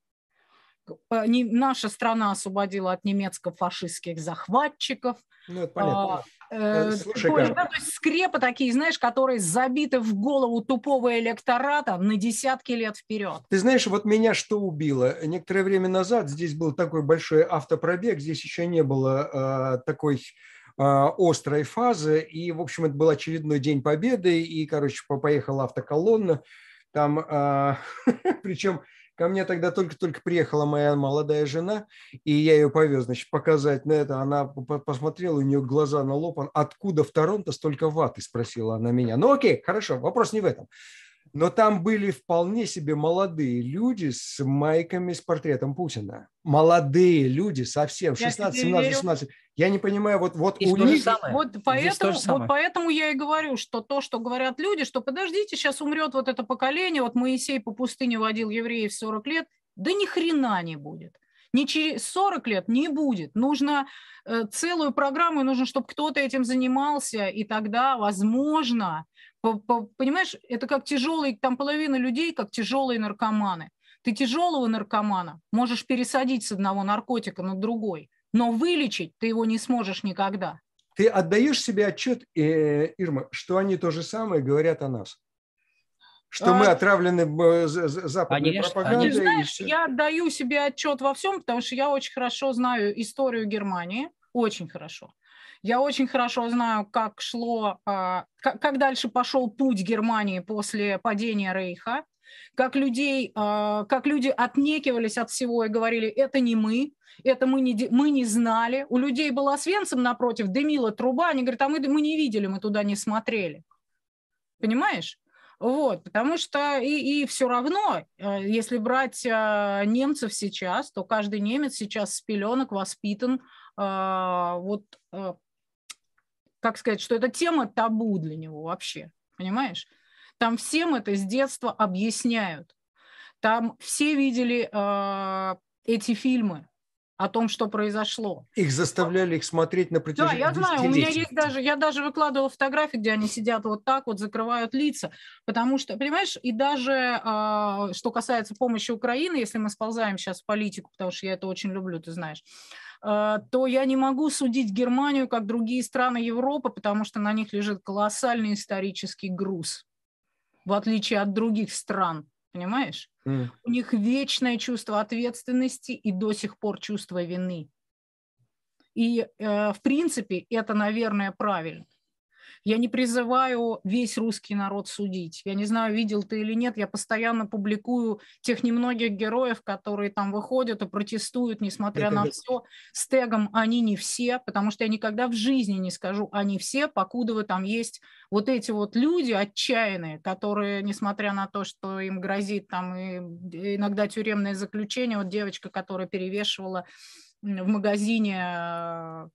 Э, наша страна освободила от немецко-фашистских захватчиков. Ну, это а, понятно. Э, э Слушай, такое, да, то есть скрепы такие, знаешь, которые забиты в голову тупого электората на десятки лет вперед. Ты знаешь, вот меня что убило? Некоторое время назад здесь был такой большой автопробег, здесь еще не было э, такой э, острой фазы. И, в общем, это был очередной день победы. И, короче, поехала автоколонна. Там, э, причем Ко мне тогда только-только приехала моя молодая жена, и я ее повез, значит, показать на ну, это. Она посмотрела, у нее глаза на лоб. Откуда в Торонто столько ваты? Спросила она меня. Ну окей, хорошо, вопрос не в этом. Но там были вполне себе молодые люди с майками с портретом Путина. Молодые люди совсем, 16, 17, 18. Я не понимаю, вот, вот у них... Самое. Вот поэтому, вот поэтому я и говорю, что то, что говорят люди, что подождите, сейчас умрет вот это поколение, вот Моисей по пустыне водил евреев 40 лет, да ни хрена не будет не через 40 лет не будет. Нужно э, целую программу, нужно, чтобы кто-то этим занимался, и тогда, возможно, Понимаешь, это как тяжелые, там половина людей, как тяжелые наркоманы. Ты тяжелого наркомана можешь пересадить с одного наркотика на другой, но вылечить ты его не сможешь никогда. Ты отдаешь себе отчет, э, Ирма, что они то же самое говорят о нас? что мы а, отравлены э, западной конечно, пропагандой. Конечно. Знаешь, я отдаю себе отчет во всем, потому что я очень хорошо знаю историю Германии, очень хорошо. Я очень хорошо знаю, как шло, а, как дальше пошел путь Германии после падения Рейха, как, людей, а, как люди отнекивались от всего и говорили, это не мы, это мы не, мы не знали. У людей была с Венцем напротив, дымила труба, они говорят, а мы, мы не видели, мы туда не смотрели. Понимаешь? Вот, потому что и, и все равно, а, если брать немцев сейчас, то каждый немец сейчас с пеленок воспитан вот как сказать, что эта тема табу для него вообще, понимаешь? Там всем это с детства объясняют. Там все видели э, эти фильмы о том, что произошло. Их заставляли их смотреть на протяжении Да, я знаю, у меня есть даже, я даже выкладывала фотографии, где они сидят вот так вот, закрывают лица, потому что, понимаешь, и даже э, что касается помощи Украины, если мы сползаем сейчас в политику, потому что я это очень люблю, ты знаешь, а, то я не могу судить Германию, как другие страны Европы, потому что на них лежит колоссальный исторический груз, в отличие от других стран, понимаешь? Mm. У них вечное чувство ответственности и до сих пор чувство вины. И, э, в принципе, это, наверное, правильно. Я не призываю весь русский народ судить. Я не знаю, видел ты или нет, я постоянно публикую тех немногих героев, которые там выходят и протестуют, несмотря Это на да. все, с тегом «они не все», потому что я никогда в жизни не скажу «они все», покуда там есть вот эти вот люди отчаянные, которые, несмотря на то, что им грозит там и иногда тюремное заключение, вот девочка, которая перевешивала в магазине э,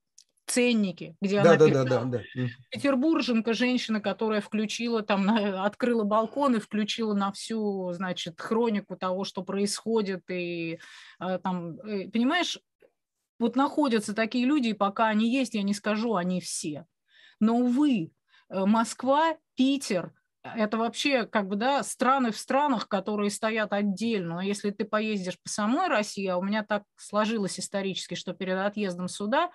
ценники, где да, она да, писала. да, да, да. Петербурженка, женщина, которая включила там, на, э, открыла балкон и включила на всю, значит, хронику того, что происходит. И э, там, э, понимаешь, вот находятся такие люди, и пока они есть, я не скажу, они все. Но, увы, Москва, Питер – это вообще как бы, да, страны в странах, которые стоят отдельно. Но если ты поездишь по самой России, а у меня так сложилось исторически, что перед отъездом сюда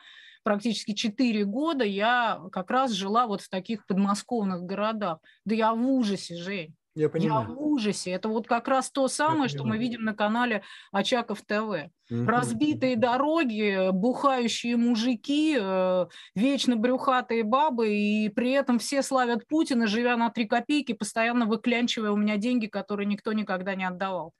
практически 4 года я как раз жила вот в таких подмосковных городах. Да я в ужасе, Жень. Я понимаю. Я в ужасе. Это вот как раз то самое, что мы видим на канале Очаков ТВ. Разбитые дороги, бухающие мужики, э, вечно брюхатые бабы, и при этом все славят Путина, живя на три копейки, постоянно выклянчивая у меня деньги, которые никто никогда не отдавал.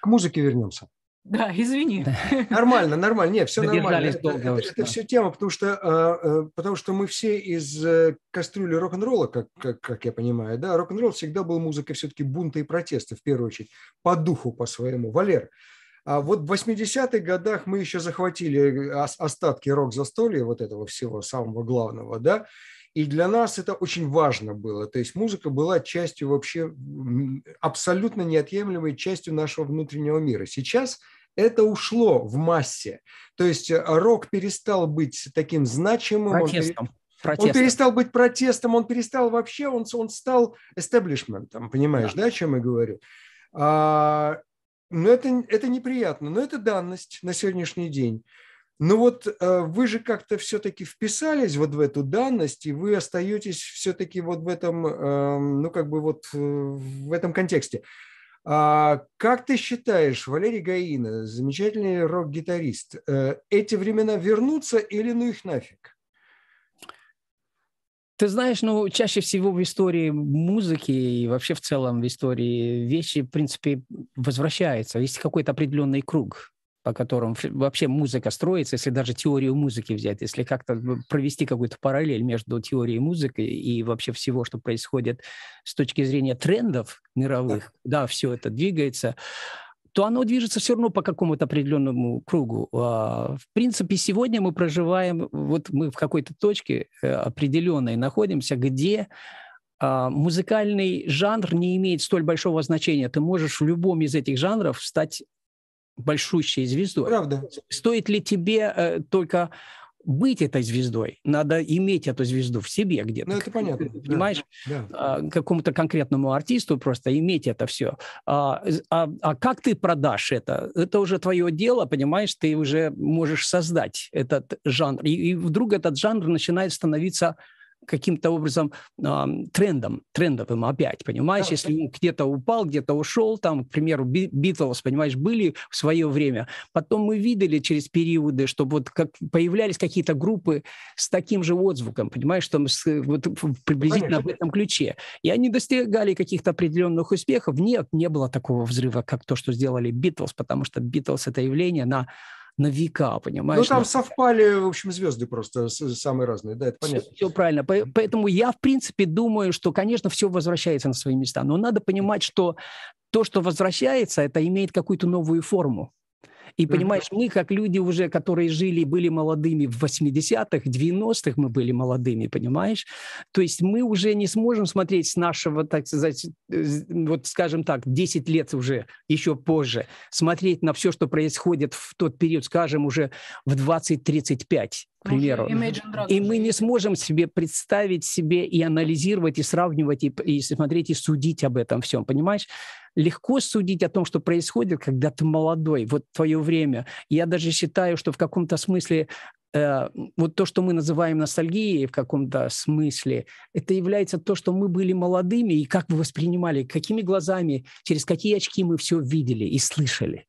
К музыке вернемся. Да, извини. Нормально, нормально. Нет, все нормально. Это, это, это все тема, потому что, э, э, потому что мы все из э, кастрюли рок-н-ролла, как, как, как я понимаю. Да? Рок-н-ролл всегда был музыкой все-таки бунта и протеста, в первую очередь, по духу, по своему. Валер, а вот в 80-х годах мы еще захватили остатки рок-застолья вот этого всего самого главного, да, и для нас это очень важно было. То есть музыка была частью вообще абсолютно неотъемлемой частью нашего внутреннего мира. Сейчас это ушло в массе. То есть э, рок перестал быть таким значимым. Протестом. Протестом. Он перестал быть протестом, он перестал вообще, он, он стал эстеблишментом, понимаешь, да. да, о чем я говорю? А, но это, это неприятно, но это данность на сегодняшний день. Но ну вот э, вы же как-то все-таки вписались вот в эту данность, и вы остаетесь все-таки вот в этом, эм, ну как бы вот э, в этом контексте. А как ты считаешь, Валерий Гаина, замечательный рок-гитарист, э, эти времена вернутся или ну их нафиг? Ты знаешь, ну, чаще всего в истории музыки и вообще в целом в истории вещи, в принципе, возвращаются. Есть какой-то определенный круг по которым вообще музыка строится, если даже теорию музыки взять, если как-то провести какую-то параллель между теорией музыки и вообще всего, что происходит с точки зрения трендов мировых, да, да все это двигается, то оно движется все равно по какому-то определенному кругу. А, в принципе, сегодня мы проживаем, вот мы в какой-то точке э, определенной находимся, где а, музыкальный жанр не имеет столь большого значения. Ты можешь в любом из этих жанров стать большущей звездой. Правда. Стоит ли тебе э, только быть этой звездой, надо иметь эту звезду в себе где-то. Ну, это понятно. Понимаешь, да, да. какому-то конкретному артисту просто иметь это все. А, а, а как ты продашь это? Это уже твое дело, понимаешь, ты уже можешь создать этот жанр. И, и вдруг этот жанр начинает становиться каким-то образом э, трендом, трендовым опять, понимаешь? Да, Если он где-то упал, где-то ушел, там, к примеру, Битлз, понимаешь, были в свое время. Потом мы видели через периоды, что вот как появлялись какие-то группы с таким же отзвуком, понимаешь, что мы с, вот, приблизительно Конечно. в этом ключе. И они достигали каких-то определенных успехов. Нет, не было такого взрыва, как то, что сделали Битлз, потому что Битлз — это явление на на века, понимаешь? Ну, там на... совпали, в общем, звезды просто самые разные, да, это понятно. Все, все правильно. Поэтому я, в принципе, думаю, что, конечно, все возвращается на свои места, но надо понимать, что то, что возвращается, это имеет какую-то новую форму. И понимаешь, мы как люди уже, которые жили, были молодыми в 80-х, 90-х мы были молодыми, понимаешь? То есть мы уже не сможем смотреть с нашего, так сказать, вот скажем так, 10 лет уже, еще позже, смотреть на все, что происходит в тот период, скажем, уже в 20-35 к примеру. И мы не сможем себе представить себе и анализировать, и сравнивать, и, и смотреть, и судить об этом всем, понимаешь? Легко судить о том, что происходит, когда ты молодой, вот твое время. Я даже считаю, что в каком-то смысле э, вот то, что мы называем ностальгией в каком-то смысле, это является то, что мы были молодыми, и как вы воспринимали, какими глазами, через какие очки мы все видели и слышали.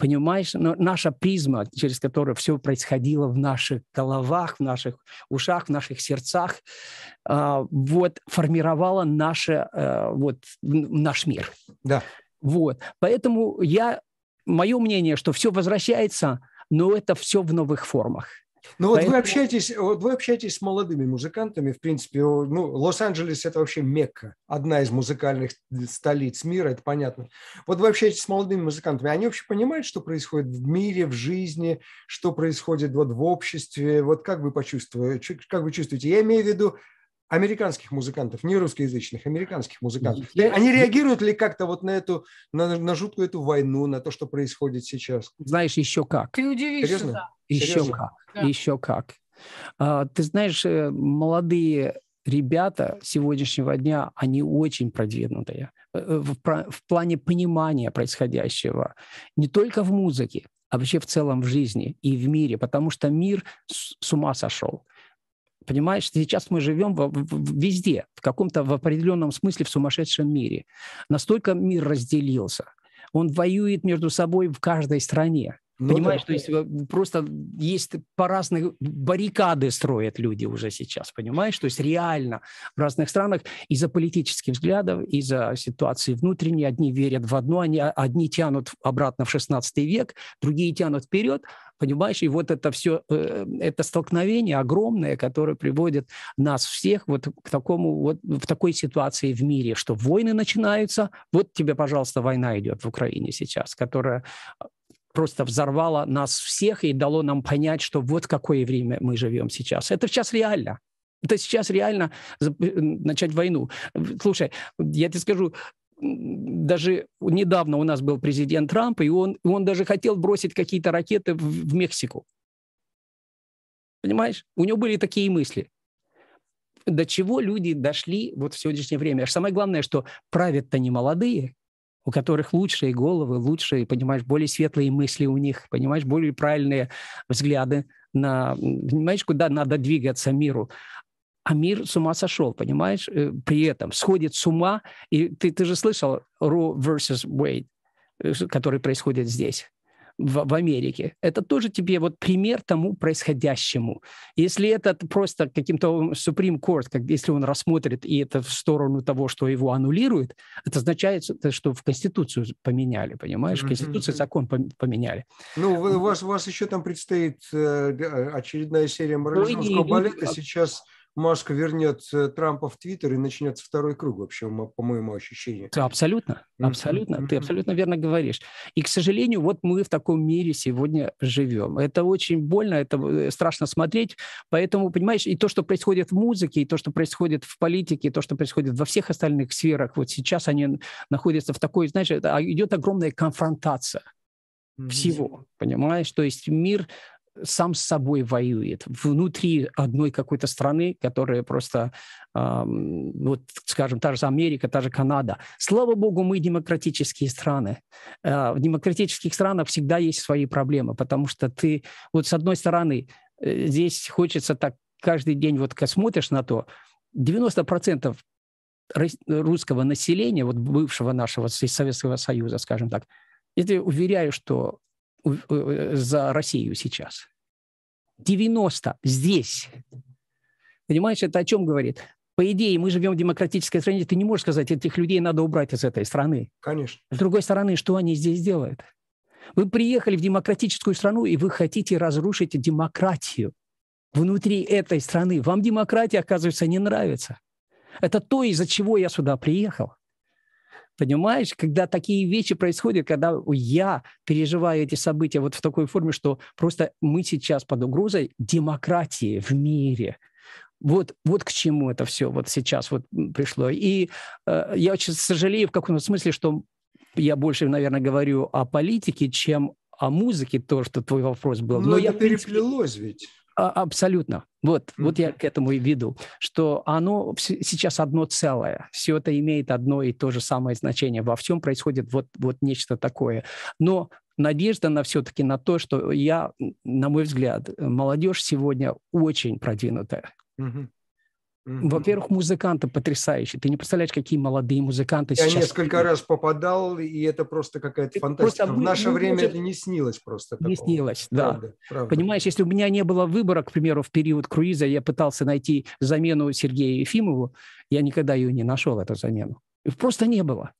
Понимаешь, но наша призма, через которую все происходило в наших головах, в наших ушах, в наших сердцах, а, вот формировала наше, э, вот, наш мир. Да. Вот. Поэтому я, мое мнение, что все возвращается, но это все в новых формах. Ну вот Поэтому... вы общаетесь, вот вы общаетесь с молодыми музыкантами, в принципе, ну Лос-Анджелес это вообще мекка, одна из музыкальных столиц мира, это понятно. Вот вы общаетесь с молодыми музыкантами, они вообще понимают, что происходит в мире, в жизни, что происходит вот в обществе, вот как вы почувствуете, как вы чувствуете? Я имею в виду американских музыкантов, не русскоязычных, американских музыкантов. Они реагируют ли как-то вот на эту, на, на жуткую эту войну, на то, что происходит сейчас? Знаешь, еще как. Ты удивишься. Серьезно? Да. Еще Серьезно? как. Да. Еще как. А, ты знаешь, э, молодые ребята сегодняшнего дня, они очень продвинутые э, э, в, в плане понимания происходящего. Не только в музыке, а вообще в целом в жизни и в мире, потому что мир с ума сошел. Понимаешь, сейчас мы живем в, в, везде, в каком-то в определенном смысле в сумасшедшем мире. Настолько мир разделился. Он воюет между собой в каждой стране. Ну, понимаешь, да. то есть э, просто есть по разных баррикады строят люди уже сейчас, понимаешь, то есть реально в разных странах из-за политических взглядов, из-за ситуации внутренней, одни верят в одно, они, одни тянут обратно в 16 век, другие тянут вперед, понимаешь, и вот это все, э, это столкновение огромное, которое приводит нас всех вот к такому, вот в такой ситуации в мире, что войны начинаются, вот тебе, пожалуйста, война идет в Украине сейчас, которая просто взорвала нас всех и дало нам понять, что вот какое время мы живем сейчас. Это сейчас реально. Это сейчас реально начать войну. Слушай, я тебе скажу, даже недавно у нас был президент Трамп, и он, он даже хотел бросить какие-то ракеты в, в Мексику. Понимаешь? У него были такие мысли. До чего люди дошли вот в сегодняшнее время? Аж самое главное, что правят-то не молодые, у которых лучшие головы, лучшие, понимаешь, более светлые мысли у них, понимаешь, более правильные взгляды на, понимаешь, куда надо двигаться миру а мир с ума сошел, понимаешь? Э, при этом сходит с ума. И ты, ты же слышал Ро versus Wade, э, который происходит здесь в, в Америке. Это тоже тебе вот пример тому происходящему. Если этот просто каким-то Supreme Court, как, если он рассмотрит и это в сторону того, что его аннулирует, это означает, что в Конституцию поменяли, понимаешь? Конституцию, закон поменяли. Ну, вы, у вас, у вас еще там предстоит э, очередная серия мародерского балета. А Сейчас Маск вернет э, Трампа в Твиттер и начнется второй круг, вообще, по моему ощущению. Ты абсолютно, абсолютно. Ты абсолютно верно говоришь. И, к сожалению, вот мы в таком мире сегодня живем. Это очень больно, это э, страшно смотреть. Поэтому, понимаешь, и то, что происходит в музыке, и то, что происходит в политике, и то, что происходит во всех остальных сферах, вот сейчас они находятся в такой, знаешь, а, идет огромная конфронтация всего, понимаешь? То есть мир сам с собой воюет внутри одной какой-то страны, которая просто, эм, вот, скажем, та же Америка, та же Канада. Слава богу, мы демократические страны. Э, в демократических странах всегда есть свои проблемы, потому что ты, вот с одной стороны, э, здесь хочется так каждый день, вот как смотришь на то, 90% русского населения, вот бывшего нашего Советского Союза, скажем так, я тебе уверяю, что за Россию сейчас. 90 здесь. Понимаешь, это о чем говорит? По идее, мы живем в демократической стране, ты не можешь сказать, этих людей надо убрать из этой страны. Конечно. С другой стороны, что они здесь делают? Вы приехали в демократическую страну, и вы хотите разрушить демократию внутри этой страны. Вам демократия, оказывается, не нравится. Это то, из-за чего я сюда приехал. Понимаешь, когда такие вещи происходят, когда я переживаю эти события вот в такой форме, что просто мы сейчас под угрозой демократии в мире. Вот, вот к чему это все вот сейчас вот пришло. И э, я очень сожалею в каком-то смысле, что я больше, наверное, говорю о политике, чем о музыке, то, что твой вопрос был. Но, ну, Но это я, переплелось принципе... ведь. А, абсолютно. Вот, mm-hmm. вот я к этому и веду, что оно сейчас одно целое. Все это имеет одно и то же самое значение. Во всем происходит вот, вот нечто такое. Но надежда на все-таки на то, что я, на мой взгляд, молодежь сегодня очень продвинутая. Mm-hmm. Mm-hmm. Во-первых, музыканты потрясающие. Ты не представляешь, какие молодые музыканты Я сейчас. Я несколько есть. раз попадал, и это просто какая-то это фантастика. Просто, в наше ну, время может... это не снилось просто. Такого. Не снилось, да. правда. Понимаешь, если у меня не было выбора, к примеру, в период круиза, я пытался найти замену Сергею Ефимову, я никогда ее не нашел, эту замену. Просто не было.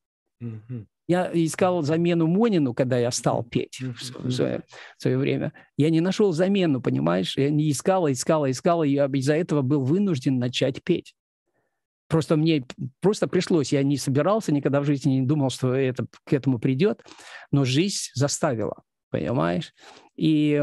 Mm-hmm. Я искал замену Монину, когда я стал петь в, свое, в свое время. Я не нашел замену, понимаешь? Я не искал искала, искал и я из-за этого был вынужден начать петь. Просто мне просто пришлось. Я не собирался, никогда в жизни не думал, что это к этому придет, но жизнь заставила, понимаешь? И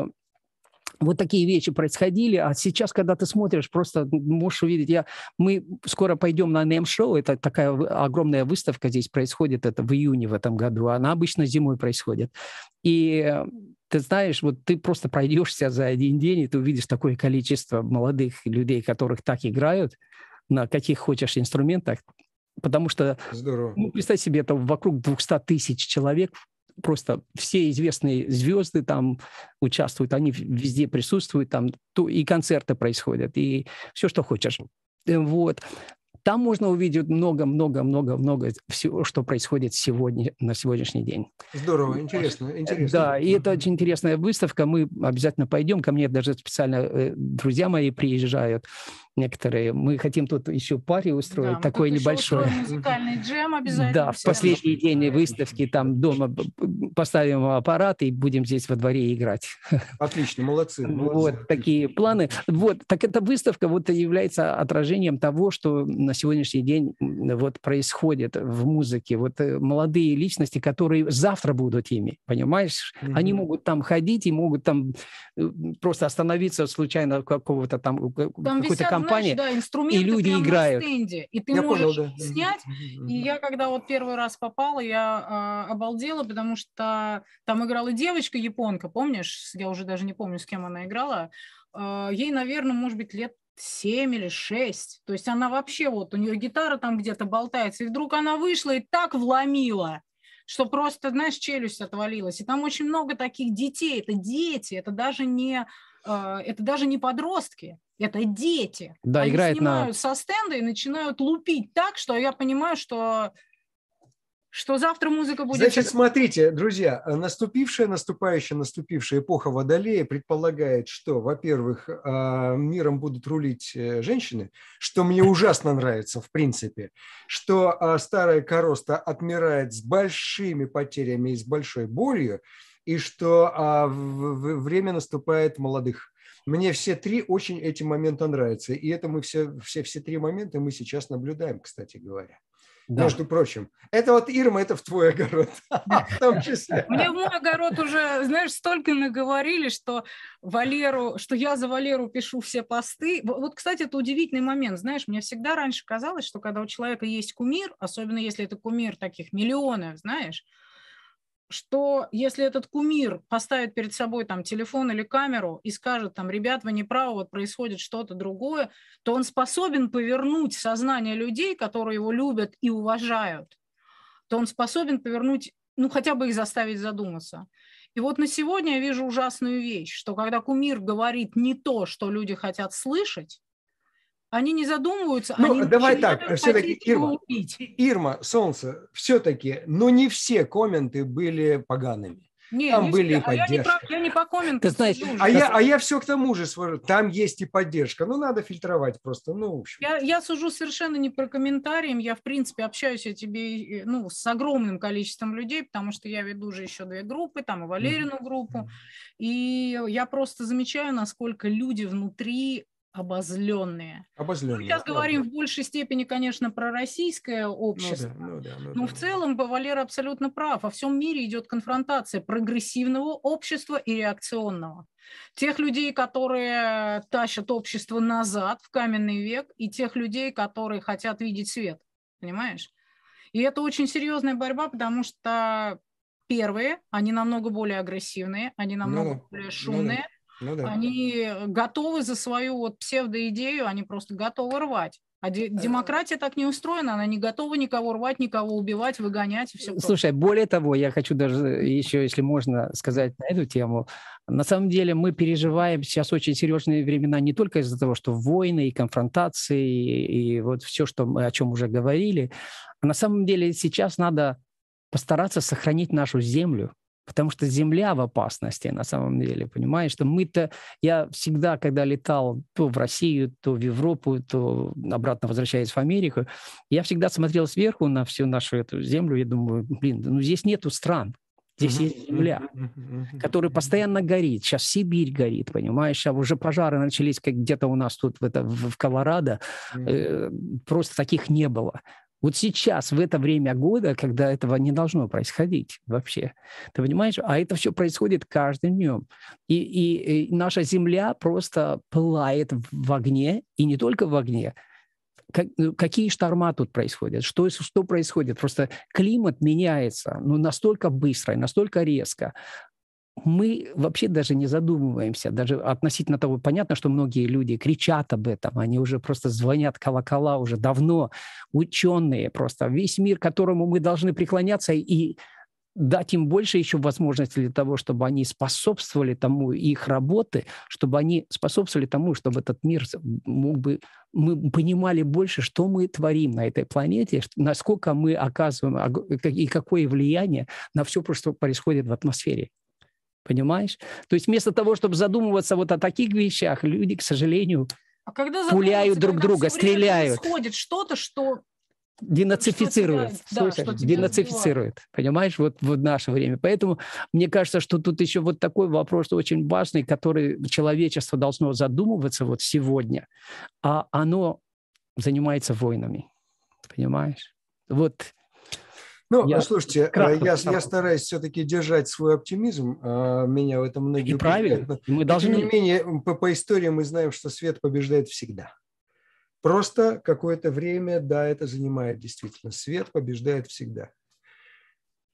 вот такие вещи происходили, а сейчас, когда ты смотришь, просто можешь увидеть, я, мы скоро пойдем на Нем эм шоу это такая огромная выставка здесь происходит, это в июне в этом году, она обычно зимой происходит. И ты знаешь, вот ты просто пройдешься за один день, и ты увидишь такое количество молодых людей, которых так играют, на каких хочешь инструментах, потому что, Здорово. ну, представь себе, это вокруг 200 тысяч человек просто все известные звезды там участвуют, они везде присутствуют, там то, и концерты происходят, и все, что хочешь. Э, вот. Там можно увидеть много-много-много-много всего, что происходит сегодня, на сегодняшний день. Здорово, э, интересно, э, интересно. Да, и это очень интересная выставка. Мы обязательно пойдем. Ко мне даже специально друзья мои приезжают некоторые. Мы хотим тут еще паре устроить, да, небольшое небольшой. Музыкальный джем обязательно. Да, в последний день выставки там дома поставим аппарат и будем здесь во дворе играть. Отлично, молодцы. молодцы. Вот такие планы. Вот, так эта выставка вот является отражением того, что на сегодняшний день вот происходит в музыке. Вот э, молодые личности, которые завтра будут ими, понимаешь? Mm-hmm. Они могут там ходить и могут там э, просто остановиться случайно какого-то там, там какой-то компания, да, инструменты и люди играют. На стенде, и ты я можешь понял, да. снять. И я когда вот первый раз попала, я а, обалдела, потому что там играла девочка японка, помнишь? Я уже даже не помню, с кем она играла. А, ей, наверное, может быть, лет семь или шесть. То есть она вообще вот, у нее гитара там где-то болтается, и вдруг она вышла и так вломила что просто, знаешь, челюсть отвалилась. И там очень много таких детей. Это дети, это даже не Э, это даже не подростки, это дети. Да, Они играет снимают на... со стенда и начинают лупить так, что я понимаю, что что завтра музыка будет... Значит, смотрите, друзья, наступившая, наступающая, наступившая эпоха Водолея предполагает, что, во-первых, э, миром будут рулить э, женщины, что мне ужасно нравится, в принципе, что старая короста отмирает с большими потерями и с большой болью, и что а, в, время наступает молодых. Мне все три очень эти моменты нравятся. И это мы все, все, все три момента мы сейчас наблюдаем, кстати говоря. Да. Между прочим. Это вот, Ирма, это в твой огород. в том числе. Мне в мой огород уже, знаешь, столько наговорили, что Валеру, что я за Валеру пишу все посты. Вот, кстати, это удивительный момент. Знаешь, мне всегда раньше казалось, что когда у человека есть кумир, особенно если это кумир таких миллионов, знаешь, что если этот кумир поставит перед собой там телефон или камеру и скажет там, ребят, вы не правы, вот происходит что-то другое, то он способен повернуть сознание людей, которые его любят и уважают, то он способен повернуть, ну хотя бы их заставить задуматься. И вот на сегодня я вижу ужасную вещь, что когда кумир говорит не то, что люди хотят слышать, они не задумываются. Ну, они давай так, все-таки, Ирма, Ирма, солнце, все-таки, но не все комменты были погаными. Не, там не были все. и поддержка. А я не, я не по комментам. Ты знаешь, а, я, а я все к тому же свожу. Там есть и поддержка. Ну, надо фильтровать просто. Ну, в общем. Я, я сужу совершенно не про комментарии. Я, в принципе, общаюсь я тебе э, ну, с огромным количеством людей, потому что я веду уже еще две группы, там и Валерину mm-hmm. группу. И я просто замечаю, насколько люди внутри обозленные. обозленные. сейчас правда. говорим в большей степени, конечно, про российское общество. Ну, да, ну, да, ну, но да. в целом Бавалер абсолютно прав. Во всем мире идет конфронтация прогрессивного общества и реакционного. Тех людей, которые тащат общество назад в каменный век, и тех людей, которые хотят видеть свет. Понимаешь? И это очень серьезная борьба, потому что первые, они намного более агрессивные, они намного ну, более ну, шумные. Ну, ну, да. Они готовы за свою вот псевдоидею, они просто готовы рвать. А э. демократия так не устроена, она не готова никого рвать, никого убивать, выгонять и все. Слушай, прочее. более того, я хочу даже еще, если можно, сказать на эту тему. На самом деле мы переживаем сейчас очень серьезные времена не только из-за того, что войны и конфронтации и, и вот все, что мы о чем уже говорили. А на самом деле сейчас надо постараться сохранить нашу землю, Потому что Земля в опасности на самом деле, понимаешь? Что мы-то... Я всегда, когда летал то в Россию, то в Европу, то обратно возвращаясь в Америку, я всегда смотрел сверху на всю нашу эту Землю Я думаю, блин, ну здесь нету стран, Здесь есть земля, которая постоянно горит. Сейчас Сибирь горит, понимаешь? А уже пожары начались, как где-то у нас тут в, это, в, Колорадо. Э, просто таких не было. Вот сейчас, в это время года, когда этого не должно происходить вообще, ты понимаешь? А это все происходит каждым днем. И, и, и наша земля просто пылает в огне, и не только в огне, как, э, какие шторма тут происходят, что, что происходит. Просто климат меняется ну, настолько быстро и настолько резко, мы вообще даже не задумываемся, даже относительно того, понятно, что многие люди кричат об этом, они уже просто звонят колокола уже давно, ученые просто, весь мир, которому мы должны преклоняться и дать им больше еще возможностей для того, чтобы они способствовали тому их работы, чтобы они способствовали тому, чтобы этот мир мог бы... Мы понимали больше, что мы творим на этой планете, насколько мы оказываем и какое влияние на все, что происходит в атмосфере. Понимаешь? То есть вместо того, чтобы задумываться вот о таких вещах, люди, к сожалению, а когда пуляют друг когда друга, стреляют. Происходит что-то, что денацифицирует, что слушай, да, что денацифицирует, понимаешь, вот в наше время. Поэтому мне кажется, что тут еще вот такой вопрос очень важный, который человечество должно задумываться вот сегодня, а оно занимается войнами, понимаешь? Вот ну, я слушайте, э, я, я стараюсь все-таки держать свой оптимизм. А, меня в этом многие... И правильно. И мы должны... Тем не менее, по, по истории мы знаем, что свет побеждает всегда. Просто какое-то время, да, это занимает действительно. Свет побеждает всегда.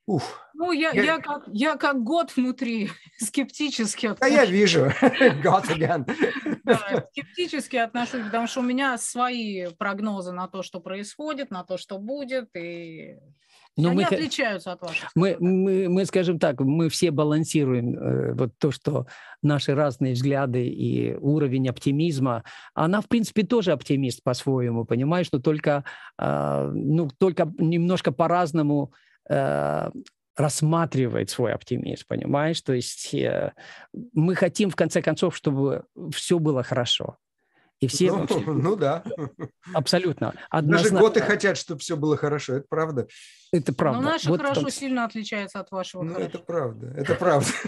Уф. Ну, я, я... Я, как, я как год внутри скептически а отношусь. Да, я вижу. God again. да, скептически отношусь, потому что у меня свои прогнозы на то, что происходит, на то, что будет, и но Они мы, отличаются от ваших. Мы, мы, мы, скажем так, мы все балансируем э, вот то, что наши разные взгляды и уровень оптимизма. Она, в принципе, тоже оптимист по-своему, понимаешь, но только, э, ну, только немножко по-разному э, рассматривает свой оптимизм, понимаешь? То есть э, мы хотим, в конце концов, чтобы все было хорошо. И все... Ну, вообще... ну да. Абсолютно. Однозначно... Даже готы хотят, чтобы все было хорошо, это правда. Это ну, правда. Но наше вот хорошо там... сильно отличается от вашего Ну это правда, это правда.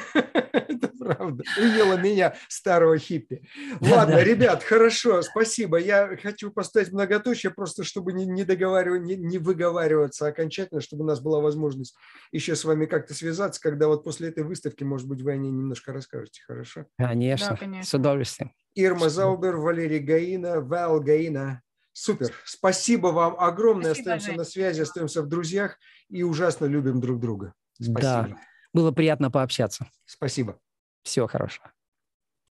Это правда. Уела меня, старого хиппи. Ладно, ребят, хорошо, спасибо. Я хочу поставить многоточие, просто чтобы не, не договаривать, не, не выговариваться окончательно, чтобы у нас была возможность еще с вами как-то связаться, когда вот после этой выставки, может быть, вы о ней немножко расскажете, хорошо? конечно. с удовольствием. Ирма Заубер, Валерий Гаина, Вэл Гаина. Супер. Спасибо вам огромное. Спасибо, остаемся Жень. на связи, остаемся в друзьях и ужасно любим друг друга. Спасибо. Да, было приятно пообщаться. Спасибо. Всего хорошего.